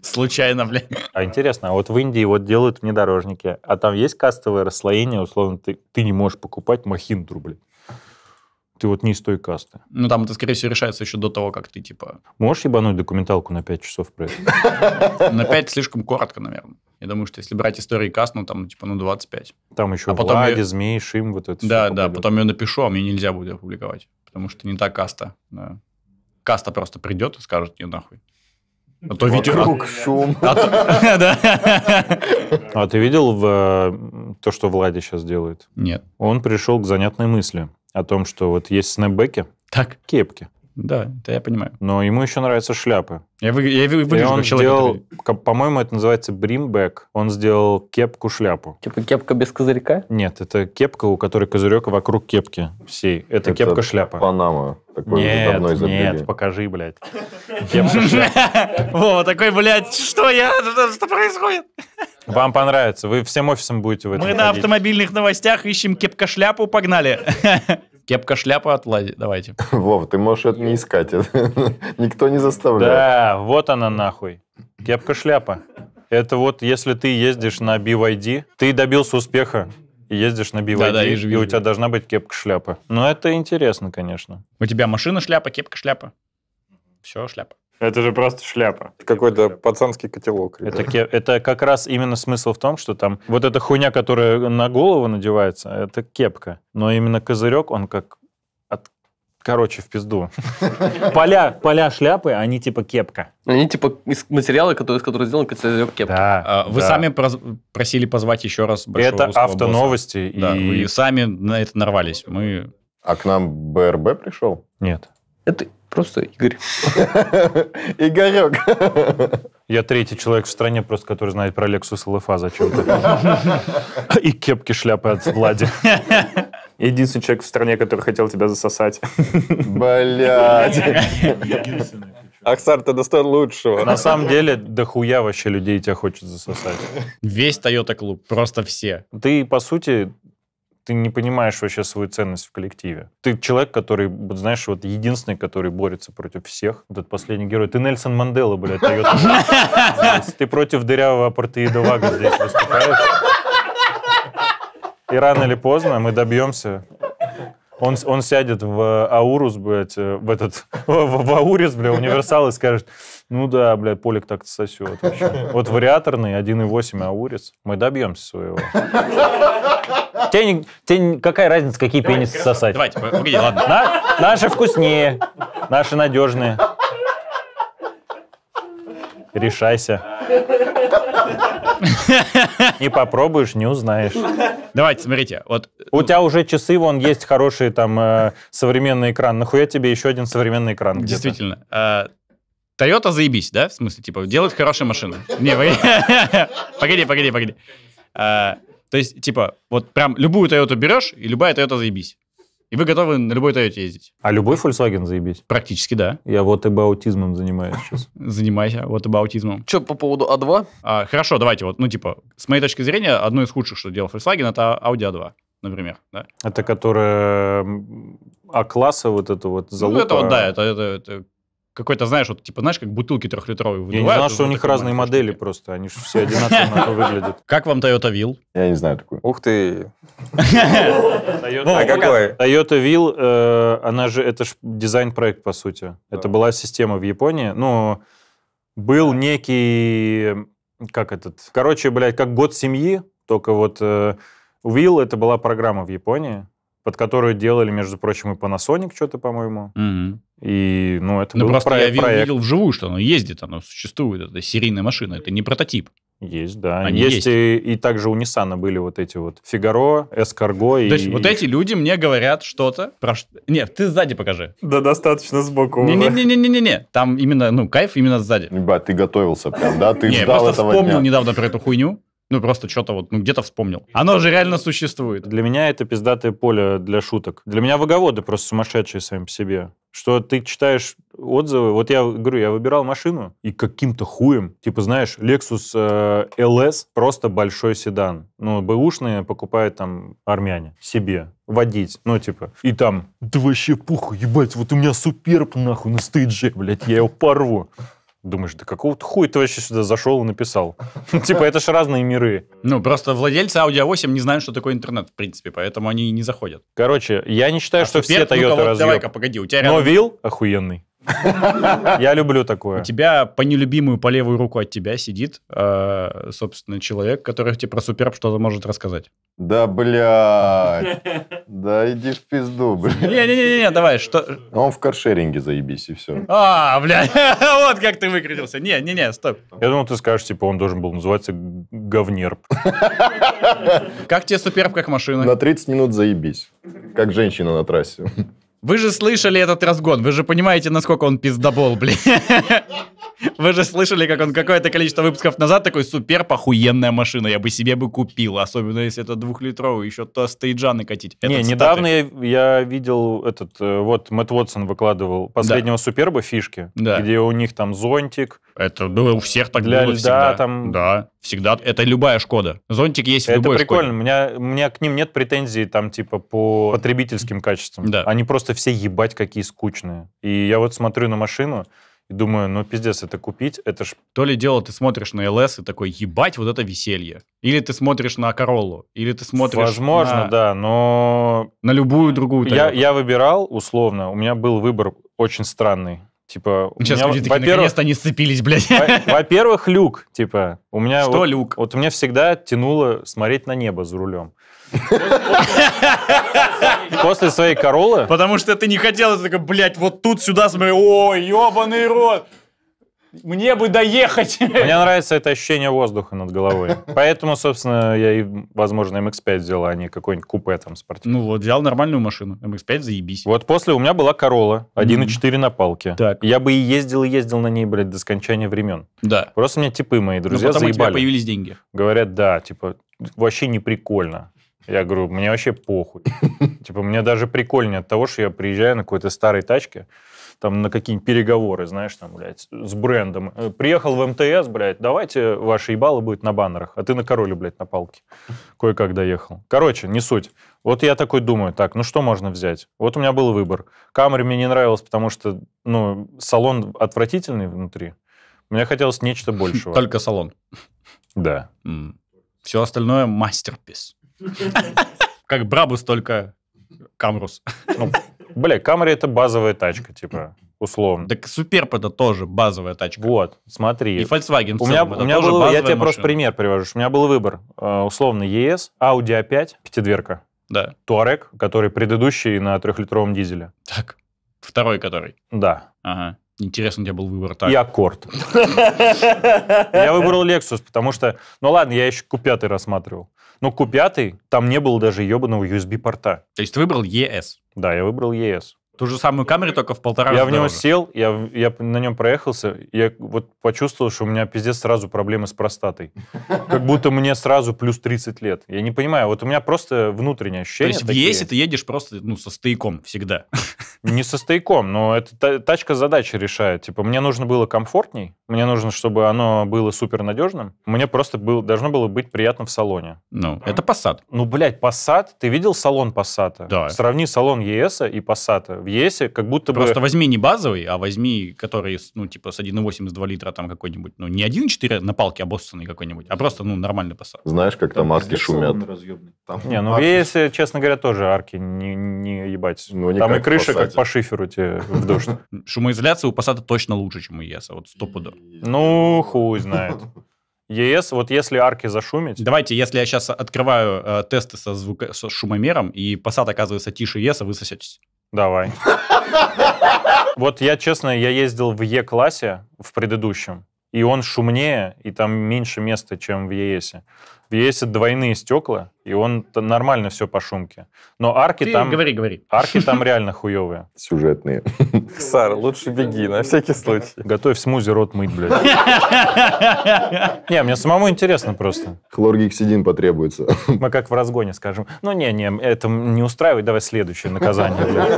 Случайно, блядь. А интересно, а вот в Индии вот делают внедорожники, а там есть кастовое расслоение, условно, ты, ты не можешь покупать махиндру, блядь ты вот не из той касты. Ну, там это, скорее всего, решается еще до того, как ты, типа... Можешь ебануть документалку на 5 часов про это? [LAUGHS] На 5 слишком коротко, наверное. Я думаю, что если брать истории каст, ну, там, ну, типа, ну, 25. Там еще а потом Влади, я... Змей, Шим, вот это Да, да, потом я напишу, а мне нельзя будет опубликовать, потому что не та каста. Каста просто придет и скажет, не нахуй. А то видео... шум. А, [LAUGHS] а ты видел э, то, что Влади сейчас делает? Нет. Он пришел к занятной мысли – о том, что вот есть снэпбеки, так. кепки. Да, это я понимаю. Но ему еще нравятся шляпы. Я, вы, я выгляжу и он сделал, по-моему, это называется бримбэк. Он сделал кепку-шляпу. Типа кепка без козырька? Нет, это кепка, у которой козырек вокруг кепки всей. Это, это кепка-шляпа. Панама. Такой нет, давно нет, покажи, блядь. [LAUGHS] Кепка-шляпа. Во, такой, блядь, что я, что происходит? Вам понравится, вы всем офисом будете в этом Мы на автомобильных новостях ищем кепка-шляпу, погнали. [LAUGHS] Кепка, шляпа от Давайте. [LAUGHS] Вов, ты можешь это не искать. [LAUGHS] Никто не заставляет. Да, вот она нахуй. Кепка, шляпа. Это вот если ты ездишь на BYD, ты добился успеха, и ездишь на BYD, да, да, вижу, и у тебя должна быть кепка-шляпа. Но ну, это интересно, конечно. У тебя машина-шляпа, кепка-шляпа. Все, шляпа. Это же просто шляпа. Какой-то пацанский котелок. Это, это как раз именно смысл в том, что там вот эта хуйня, которая на голову надевается, это кепка. Но именно козырек, он как от... Короче, в пизду. [LAUGHS] Поля, поля шляпы, они типа кепка. Они типа из материала, который, из которого сделан козырек кепка. Да, а, вы да. сами просили позвать еще раз большого Это автоновости. И... Да, вы сами на это нарвались. Мы... А к нам БРБ пришел? Нет. Это Просто Игорь. [LAUGHS] Игорек. Я третий человек в стране, просто который знает про Lexus LFA зачем-то. [LAUGHS] И кепки шляпы от Влади. Единственный человек в стране, который хотел тебя засосать. Блядь. Аксар, ты достоин лучшего. На самом деле, дохуя вообще людей тебя хочет засосать. Весь Toyota клуб, просто все. Ты, по сути, ты не понимаешь вообще свою ценность в коллективе. Ты человек, который, вот, знаешь, вот единственный, который борется против всех. этот последний герой. Ты Нельсон Мандела, блядь, Ты против дырявого апартеида Вага здесь выступаешь. И рано или поздно мы добьемся он, он сядет в э, Аурус, блядь, э, в этот, в, в Аурис, бля, универсал и скажет, ну да, блядь, Полик так-то сосет вообще. Вот вариаторный 1,8 Аурис, мы добьемся своего. Тебе, тебе какая разница, какие давайте, пенисы хорошо. сосать? Давайте, погоди, ладно. На, наши вкуснее, наши надежные. Решайся. Не попробуешь, не узнаешь. Давайте, смотрите, вот... У ну, тебя уже часы, вон, есть хороший там э, современный экран. Нахуя тебе еще один современный экран Действительно. Э, Toyota заебись, да? В смысле, типа, делать хорошие машины. Не, [LAUGHS] погоди, погоди, погоди. А, то есть, типа, вот прям любую Toyota берешь, и любая Toyota заебись. И вы готовы на любой Toyota ездить. А любой Volkswagen заебись? Практически, да. Я вот и аутизмом занимаюсь сейчас. [LAUGHS] Занимайся вот и аутизмом. Что по поводу А2? А, хорошо, давайте вот, ну типа, с моей точки зрения, одно из худших, что делал Volkswagen, это Audi A2 а например, да. Это которая А-класса, вот это вот залупа. Ну, это вот, да, это, это, это какой-то, знаешь, вот типа, знаешь, как бутылки трехлитровые выливают. Я не знал, что у них разные модели просто, они же все одинаково [LAUGHS] выглядят. Как вам Toyota Will? Я не знаю такой. Ух ты! А какой? Toyota Will, ну, э, она же, это же дизайн-проект, по сути. Это была система в Японии, ну, был некий, как этот, короче, блядь, как год семьи, только вот Will э, это была программа в Японии, под которую делали, между прочим, и Panasonic что-то, по-моему. Угу. И, ну, это ну, был просто проект. Я видел, вживую, что оно ездит, оно существует, это серийная машина, это не прототип. Есть, да. Они есть. есть. И, и также у Nissan были вот эти вот Фигаро, Эскарго. То и... есть вот эти люди мне говорят что-то про... Нет, ты сзади покажи. Да достаточно сбоку. Не-не-не-не-не-не. Там именно, ну, кайф именно сзади. Ба, ты готовился прям, да? Ты ждал этого Я просто вспомнил недавно про эту хуйню. Ну, просто что-то вот, ну, где-то вспомнил. Оно же реально существует. Для меня это пиздатое поле для шуток. Для меня выговоды просто сумасшедшие сами по себе. Что ты читаешь отзывы. Вот я говорю, я выбирал машину, и каким-то хуем, типа, знаешь, Lexus э, LS просто большой седан. Ну, бэушные покупают там армяне себе водить, ну, типа. И там, да вообще пуху ебать, вот у меня суперб нахуй на стейдже, блядь, я его порву. Думаешь, да какого хуя ты вообще сюда зашел и написал? [LAUGHS] Типа, это же разные миры. Ну, просто владельцы Audi a 8 не знают, что такое интернет, в принципе, поэтому они не заходят. Короче, я не считаю, а что все Toyota разъеб. Давай-ка, погоди, у тебя Но вил охуенный. Я люблю такое. У тебя по нелюбимую, по левую руку от тебя сидит, э, собственно, человек, который тебе про суперб что-то может рассказать. Да, блядь. Да иди в пизду, блядь. Не-не-не, давай, что... Он в каршеринге заебись, и все. А, блядь, [LAUGHS] вот как ты выкрутился. Не-не-не, стоп. Я думал, ты скажешь, типа, он должен был называться говнерб. Как тебе суперб как машина? На 30 минут заебись. Как женщина на трассе. Вы же слышали этот разгон, вы же понимаете, насколько он пиздобол, блин. Вы же слышали, как он какое-то количество выпусков назад такой супер похуенная машина, я бы себе бы купил, особенно если это двухлитровый, еще то стейджаны катить. не, цитаты. недавно я, я видел этот, э, вот Мэтт Уотсон выкладывал последнего да. суперба фишки, да. где у них там зонтик. Это было у всех так для было льда, всегда. Там... Да, всегда. Это любая Шкода. Зонтик есть в это любой прикольно. Шкоде. У меня, у меня к ним нет претензий там типа по потребительским качествам. Да. Они просто все ебать какие скучные. И я вот смотрю на машину, и думаю, ну пиздец, это купить, это ж... То ли дело ты смотришь на ЛС и такой, ебать, вот это веселье. Или ты смотришь на Короллу, или ты смотришь Возможно, на... да, но... На любую другую я, я выбирал, условно, у меня был выбор очень странный. Типа, Сейчас меня, люди такие, наконец-то они сцепились, блядь. Во- во-первых, люк, типа. У меня Что вот, люк? Вот у меня всегда тянуло смотреть на небо за рулем. После своей королы? Потому что ты не хотел, ты такой, блядь, вот тут сюда смотри, о, ебаный рот. Мне бы доехать. Мне нравится это ощущение воздуха над головой. Поэтому, собственно, я, и, возможно, MX-5 эм взял, а не какой-нибудь купе там спортивный. Ну вот, взял нормальную машину. MX-5, эм заебись. Вот после у меня была Корола 1.4 mm-hmm. на палке. Так. Я бы и ездил, и ездил на ней, блядь, до скончания времен. Да. Просто мне типы мои ну, друзья Но потом заебали. у тебя появились деньги. Говорят, да, типа, вообще не прикольно. Я говорю, мне вообще похуй. [LAUGHS] Типа, мне даже прикольнее от того, что я приезжаю на какой-то старой тачке, там на какие-нибудь переговоры, знаешь, там, блядь, с брендом. Э, приехал в МТС, блядь, давайте ваши ебалы будет на баннерах, а ты на королю, блядь, на палке. Кое-как доехал. Короче, не суть. Вот я такой думаю, так, ну что можно взять? Вот у меня был выбор. Камри мне не нравилась, потому что, ну, салон отвратительный внутри. Мне хотелось нечто большего. Только салон. Да. Все остальное мастерпис. [LAUGHS] Как Брабус, только Камрус. Ну, Бля, Камри это базовая тачка, типа, условно. Так Суперб это тоже базовая тачка. Вот, смотри. И Volkswagen у меня, целом, у меня тоже был, Я тебе машина. просто пример привожу. У меня был выбор. Э, условно ЕС, Audi A5, а пятидверка. Да. Туарек, который предыдущий на трехлитровом дизеле. Так, второй который? Да. Ага. Интересно, у тебя был выбор так. И Аккорд. [LAUGHS] Я выбрал Lexus, потому что... Ну ладно, я еще купятый рассматривал. Но Q5, там не было даже ебаного USB-порта. То есть ты выбрал ES? Да, я выбрал ES. Ту же самую камеру, только в полтора я раза. Я в него дороже. сел, я, я на нем проехался, я вот почувствовал, что у меня пиздец сразу проблемы с простатой. Как будто мне сразу плюс 30 лет. Я не понимаю, вот у меня просто внутреннее ощущение. То есть такие. в ты едешь просто ну, со стояком всегда. [LAUGHS] Не со стояком, но это тачка задачи решает. Типа, мне нужно было комфортней, мне нужно, чтобы оно было супер надежным. Мне просто был, должно было быть приятно в салоне. Ну, это Passat. Ну, блядь, Passat, ты видел салон Passat? Да. Сравни салон ЕСа и Passat в есть, как будто Просто бы... Просто возьми не базовый, а возьми, который, ну, типа, с 1,8, с 2 литра там какой-нибудь, ну, не 1,4 на палке обоссанный какой-нибудь, а просто, ну, нормальный пассат. Знаешь, как там, там арки шумят? Там не, ну, арки. честно говоря, тоже арки не, не ебать. Ну, там и крыша как по шиферу тебе в дождь. [LAUGHS] Шумоизоляция у пассата точно лучше, чем у ЕС, а вот стопудово. Ну, хуй знает. [LAUGHS] ЕС, вот если арки зашумить... Давайте, если я сейчас открываю э, тесты со, звук... со шумомером, и посад оказывается тише ЕС, вы сосетесь. Давай. [LAUGHS] Вот я, честно, я ездил в Е-классе в предыдущем, и он шумнее, и там меньше места, чем в ЕСе. Есть двойные стекла, и он нормально все по шумке. Но арки Ты там... говори, говори. Арки там [LAUGHS] реально хуевые. Сюжетные. [LAUGHS] Сара, лучше беги, на всякий случай. Готовь смузи, рот мыть, блядь. [LAUGHS] Не, мне самому интересно просто. Хлоргексидин потребуется. Мы как в разгоне скажем. Ну, не-не, это не устраивает, давай следующее наказание, блядь.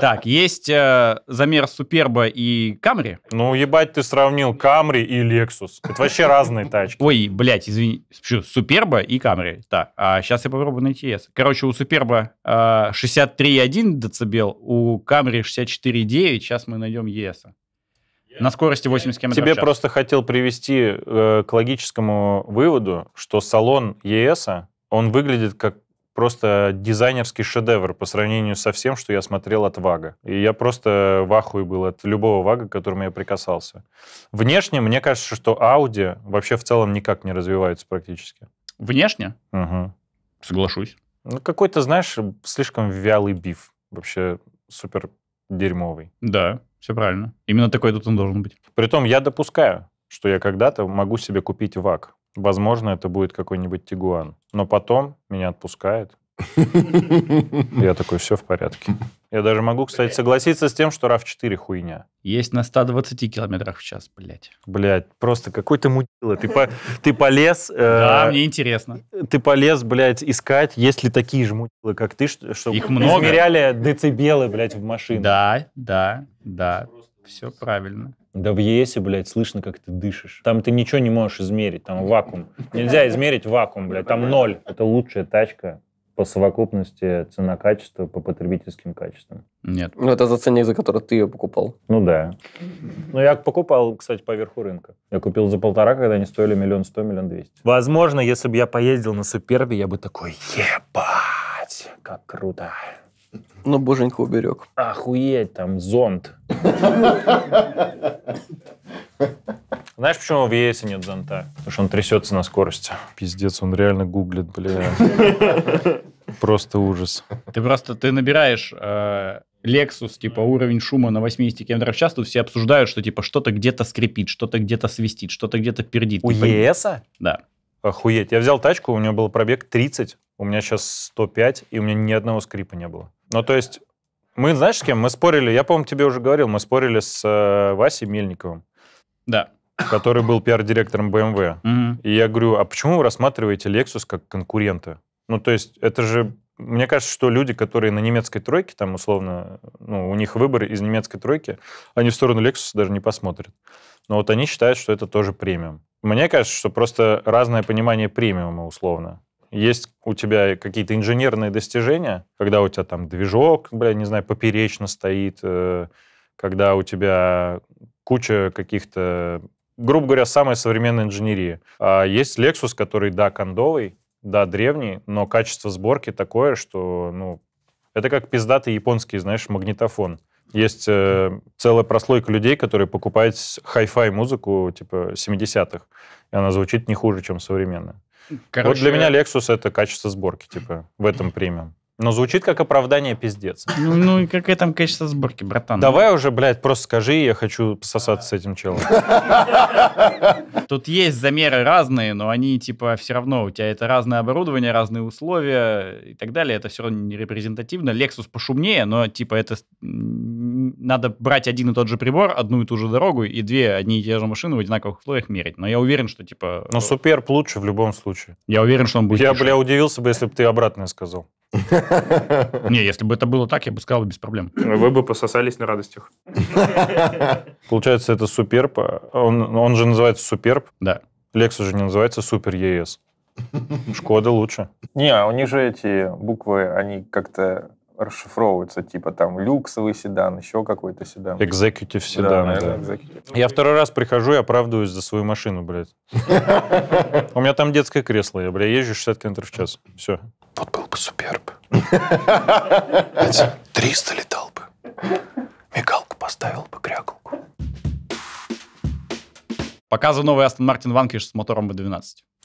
Так, есть э, замер Суперба и Камри. Ну, ебать, ты сравнил Камри и Лексус. Это вообще разные тачки. Ой, блядь, извини. Что, Суперба и Камри. Так, а сейчас я попробую найти S. Короче, у Суперба э, а, 63,1 децибел, у Камри 64,9. Сейчас мы найдем ES. На скорости 80 км Тебе просто хотел привести э, к логическому выводу, что салон ЕС, e он выглядит как просто дизайнерский шедевр по сравнению со всем, что я смотрел от Вага. И я просто в ахуе был от любого Вага, к которому я прикасался. Внешне, мне кажется, что Audi вообще в целом никак не развивается практически. Внешне? Угу. Соглашусь. Ну, какой-то, знаешь, слишком вялый биф. Вообще супер дерьмовый. Да, все правильно. Именно такой тут он должен быть. Притом я допускаю, что я когда-то могу себе купить ВАК. Возможно, это будет какой-нибудь Тигуан. Но потом меня отпускает. Я такой, все в порядке. Я даже могу, кстати, согласиться с тем, что RAV4 хуйня. Есть на 120 километрах в час, блядь. Блядь, просто какой ты мудила. Ты, по, ты полез... Э, да, мне интересно. Ты полез, блядь, искать, есть ли такие же мудилы, как ты, чтобы Их много. измеряли децибелы, блядь, в машине. Да, да, да. Все правильно. Да в ЕСе, блядь, слышно, как ты дышишь. Там ты ничего не можешь измерить, там вакуум. Нельзя измерить вакуум, блядь, там ноль. Это лучшая тачка по совокупности цена-качество по потребительским качествам. Нет. Ну, это за ценник, за который ты ее покупал. Ну, да. Ну, я покупал, кстати, по верху рынка. Я купил за полтора, когда они стоили миллион сто, миллион двести. Возможно, если бы я поездил на Суперби, я бы такой, ебать, как круто. Ну, боженька уберег. Охуеть, там зонт. Знаешь, почему в ЕС нет зонта? Потому что он трясется на скорости. Пиздец, он реально гуглит, бля. Просто ужас. Ты просто, ты набираешь э, Lexus, типа, уровень шума на 80 км в час, тут все обсуждают, что, типа, что-то где-то скрипит, что-то где-то свистит, что-то где-то пердит. У ЕСа? Да. Охуеть. Я взял тачку, у нее был пробег 30, у меня сейчас 105, и у меня ни одного скрипа не было. Ну, то есть мы, знаешь, с кем? Мы спорили, я, по-моему, тебе уже говорил, мы спорили с э, Васей Мельниковым. Да. Который был пиар-директором BMW. Угу. И я говорю, а почему вы рассматриваете Lexus как конкурента? Ну, то есть это же... Мне кажется, что люди, которые на немецкой тройке, там, условно, ну, у них выбор из немецкой тройки, они в сторону Lexus даже не посмотрят. Но вот они считают, что это тоже премиум. Мне кажется, что просто разное понимание премиума, условно. Есть у тебя какие-то инженерные достижения, когда у тебя там движок, бля, не знаю, поперечно стоит, э, когда у тебя куча каких-то, грубо говоря, самой современной инженерии. А есть Lexus, который, да, кондовый, да, древний, но качество сборки такое, что, ну, это как пиздатый японский, знаешь, магнитофон. Есть э, целая прослойка людей, которые покупают хай-фай музыку типа 70-х, и она звучит не хуже, чем современная. Короче... Вот для меня Lexus это качество сборки, типа, в этом премиум. Но звучит как оправдание пиздец. Ну, ну и какое там качество сборки, братан? Давай уже, блядь, просто скажи, я хочу сосаться с этим челом. [LAUGHS] Тут есть замеры разные, но они, типа, все равно, у тебя это разное оборудование, разные условия и так далее. Это все равно не репрезентативно. Lexus пошумнее, но, типа, это надо брать один и тот же прибор, одну и ту же дорогу и две одни и те же машины в одинаковых условиях мерить. Но я уверен, что типа... Но ну, э, суперп лучше в любом случае. Я уверен, что он будет Я, бля, удивился бы, если бы ты обратное сказал. [LAUGHS] Не, если бы это было так, я бы сказал без проблем. Вы бы пососались на радостях. [LAUGHS] Получается, это суперп. А он, он же называется суперп. Да. Лекс же не называется супер ЕС. [LAUGHS] Шкода лучше. Не, а у них же эти буквы, они как-то расшифровывается типа там люксовый седан, еще какой-то седан. Экзекутив седан, да. Наверное, Executive. Я второй раз прихожу и оправдываюсь за свою машину, блядь. У меня там детское кресло, я, бля, езжу 60 км в час. Все. Вот был бы суперб. 300 летал бы. Мигалку поставил бы, крякалку. Показываю новый Aston Martin Vanquish с мотором B12.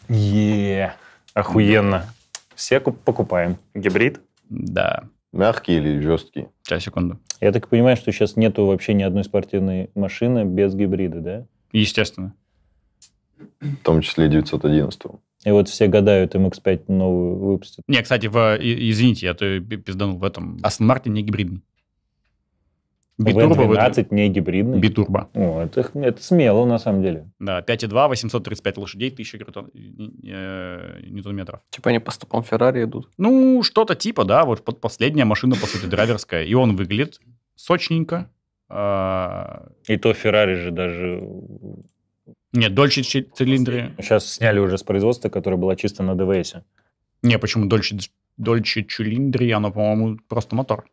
Е, охуенно. Все покупаем. Гибрид? Да. Мягкие или жесткие? Сейчас, секунду. Я так понимаю, что сейчас нету вообще ни одной спортивной машины без гибрида, да? Естественно. В том числе 911 и вот все гадают, MX-5 новую выпустят. Не, кстати, в, извините, я то пизданул в этом. Астон Мартин не гибридный. Битурбо. V12 не гибридный. Битурбо. О, это, это смело, на самом деле. Да, 5,2, 835 лошадей, 1000 крутон, э, э, ньютон-метров. Типа они по стопам Феррари идут? Ну, что-то типа, да. Вот последняя машина, по сути, драйверская. И он выглядит сочненько. А, и то Феррари же даже... Нет, дольше цилиндры. Сейчас сняли уже с производства, которая была чисто на ДВС. Не, почему дольше, дольше цилиндры, Она, по-моему, просто мотор.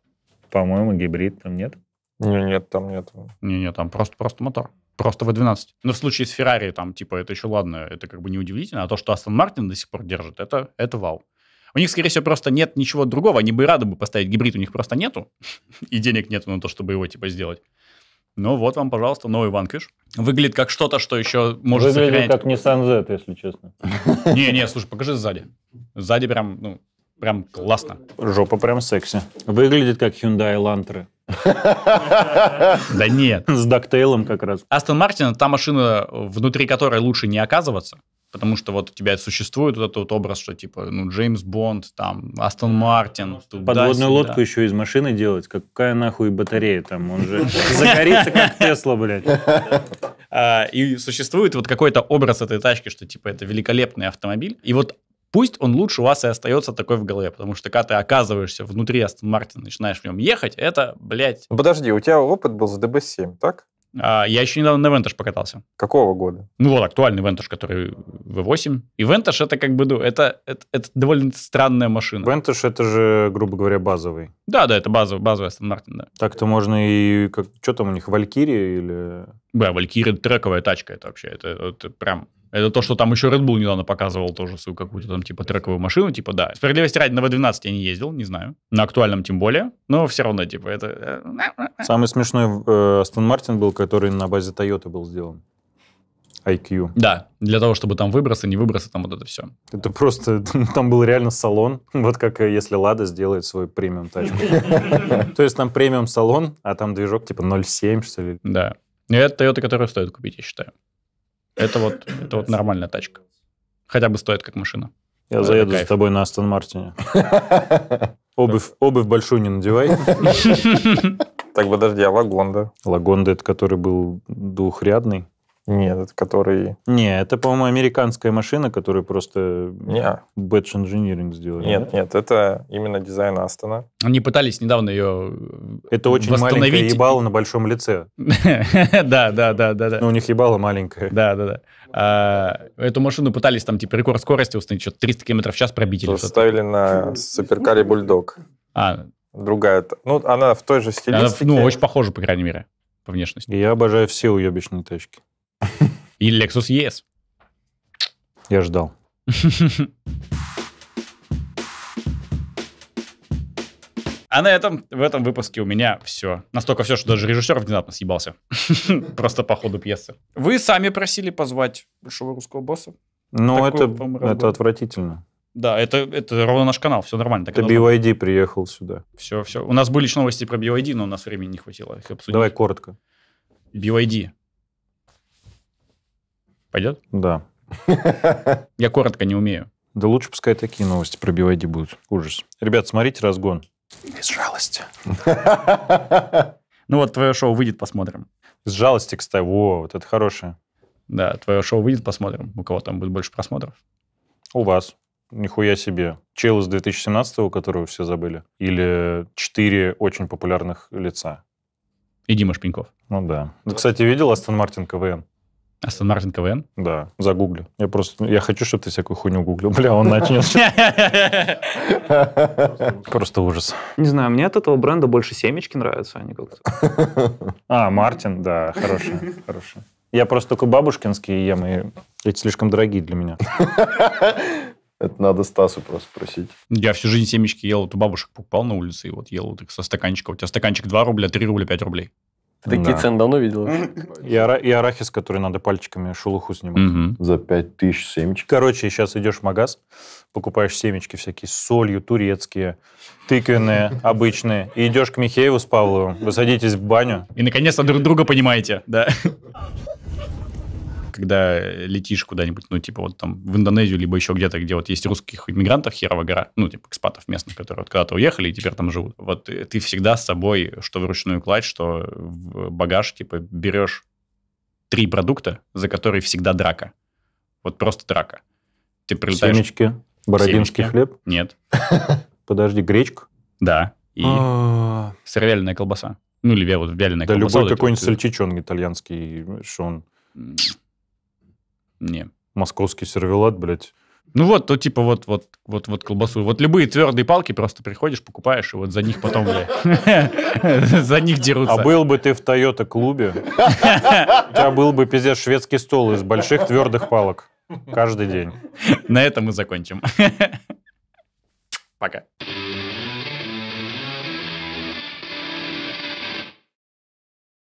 По-моему, гибрид там нет. Не, нет, там нет. Не, нет, там просто, просто мотор. Просто V12. Но ну, в случае с Феррари, там, типа, это еще ладно, это как бы не удивительно. А то, что Астон Мартин до сих пор держит, это, это вау. У них, скорее всего, просто нет ничего другого. Они бы рады бы поставить гибрид, у них просто нету. [LAUGHS] И денег нету на то, чтобы его, типа, сделать. Ну вот вам, пожалуйста, новый ванкиш. Выглядит как что-то, что еще может Выглядит сохранять... как Nissan Z, если честно. [LAUGHS] Не-не, слушай, покажи сзади. Сзади прям, ну, Прям классно. Жопа прям секси. Выглядит как Hyundai Elantra. [LAUGHS] Да нет. С доктейлом как раз. Астон Мартин – та машина, внутри которой лучше не оказываться. Потому что вот у тебя существует вот этот вот образ, что типа, ну, Джеймс Бонд, там, Астон Мартин. Подводную лодку еще из машины делать? Какая нахуй батарея там? Он же [LAUGHS] загорится, как Тесла, блядь. А, и существует вот какой-то образ этой тачки, что типа это великолепный автомобиль. И вот Пусть он лучше у вас и остается такой в голове, потому что когда ты оказываешься внутри Астон Мартина, начинаешь в нем ехать, это, блядь... Ну, подожди, у тебя опыт был с DB7, так? А, я еще недавно на Вентаж покатался. Какого года? Ну вот, актуальный Вентаж, который V8. И Вентаж это как бы, ну, это, это, это довольно странная машина. Вентаж это же, грубо говоря, базовый. Да, да, это базовый, базовый Aston Martin, да. Так-то можно и, как, что там у них, Валькирия или... Да, Валькирия трековая тачка, это вообще, это, это прям это то, что там еще Red Bull недавно показывал тоже свою какую-то там типа трековую машину, типа да. Справедливости ради на V12 я не ездил, не знаю. На актуальном тем более, но все равно типа это... Э, э, э, Самый смешной э, Астон Мартин был, который на базе Toyota был сделан. IQ. Да, для того, чтобы там выбросы, не выбросы, там вот это все. Это просто, [LAUGHS] там был реально салон, вот как если Лада сделает свой премиум тачку. [LAUGHS] То есть там премиум салон, а там движок типа 0,7, что ли. Да. Ну, это Toyota, которую стоит купить, я считаю. Это вот, это вот нормальная тачка. Хотя бы стоит как машина. Я это заеду кайф. за тобой на Астон Мартине. [LAUGHS] Обувь, обувь большую не надевай. [LAUGHS] Так, подожди, а Лагонда? Лагонда, это который был двухрядный. Нет, это который... Не, это, по-моему, американская машина, которую просто не. Batch Engineering сделали. Нет, нет, это именно дизайн Астона. Они пытались недавно ее э, Это очень восстановить. маленькая ебало на большом лице. [LAUGHS] Да, да, да, да. да. Ну, у них ебало маленькая. Да, да, да. А, эту машину пытались там, типа, рекорд скорости установить, что-то 300 км в час пробить. Ставили на суперкаре Бульдог. А, другая. Ну, она в той же ну, стилистике. Она, ну, очень похожа, по крайней мере, по внешности. Я обожаю все уебищные тачки. И Lexus ES. Я ждал. А на этом, в этом выпуске у меня все. Настолько все, что даже режиссер внезапно съебался. [LAUGHS] Просто по ходу пьесы. Вы сами просили позвать большого русского босса. Ну, это, это отвратительно. Да, это, это ровно наш канал, все нормально. Так это BYD приехал сюда. Все, все. У нас были еще новости про BYD, но у нас времени не хватило их обсудить. Давай коротко. BYD. Пойдет? Да. [LAUGHS] Я коротко не умею. Да лучше пускай такие новости про BYD будут. Ужас. Ребят, смотрите разгон. Из жалости. Ну вот твое шоу выйдет, посмотрим. Из жалости, кстати. Во, вот это хорошее. Да, твое шоу выйдет, посмотрим. У кого там будет больше просмотров? У вас. Нихуя себе. Чел из 2017-го, которого все забыли. Или четыре очень популярных лица. И Дима Шпеньков. Ну да. Ты, кстати, видел Астон Мартин КВН? Астон Мартин КВН? Да, загуглю. Я просто, я хочу, чтобы ты всякую хуйню гуглил. Бля, он начнет. [LAUGHS] Просто ужас. Не знаю, мне от этого бренда больше семечки нравятся, они а как-то. [LAUGHS] А, Мартин, да, хороший, хороший. Я просто только бабушкинские ем, и эти слишком дорогие для меня. [LAUGHS] Это надо Стасу просто спросить. Я всю жизнь семечки ел, вот у бабушек покупал на улице, и вот ел вот их со стаканчика. У тебя стаканчик 2 рубля, 3 рубля, 5 рублей. Ты такие цены давно видел? И, ара- и арахис, который надо пальчиками шелуху снимать. Угу. За 5000 семечек. Короче, сейчас идешь в магаз, покупаешь семечки всякие с солью, турецкие, тыквенные, обычные, и идешь к Михееву с Павловым, вы садитесь в баню. И, наконец-то, друг друга понимаете, да когда летишь куда-нибудь, ну, типа вот там в Индонезию, либо еще где-то, где вот есть русских иммигрантов херова гора, ну, типа экспатов местных, которые вот когда-то уехали и теперь там живут. Вот ты всегда с собой, что вручную кладь, что в багаж, типа, берешь три продукта, за которые всегда драка. Вот просто драка. Ты прилетаешь... Семечки? Бородинский Семечки. хлеб? Нет. [LAUGHS] Подожди, гречка? Да. И а. сыровяленая колбаса. Ну, или вот вяленая да колбаса. Да любой какой-нибудь сальчичон итальянский, что он... Не. Московский сервелат, блядь. Ну вот, то типа вот, вот, вот, вот колбасу. Вот любые твердые палки просто приходишь, покупаешь, и вот за них потом, [LAUGHS] за них дерутся. А был бы ты в Тойота клубе, у тебя был бы пиздец шведский стол из больших твердых палок. Каждый день. На этом мы закончим. [LAUGHS] Пока.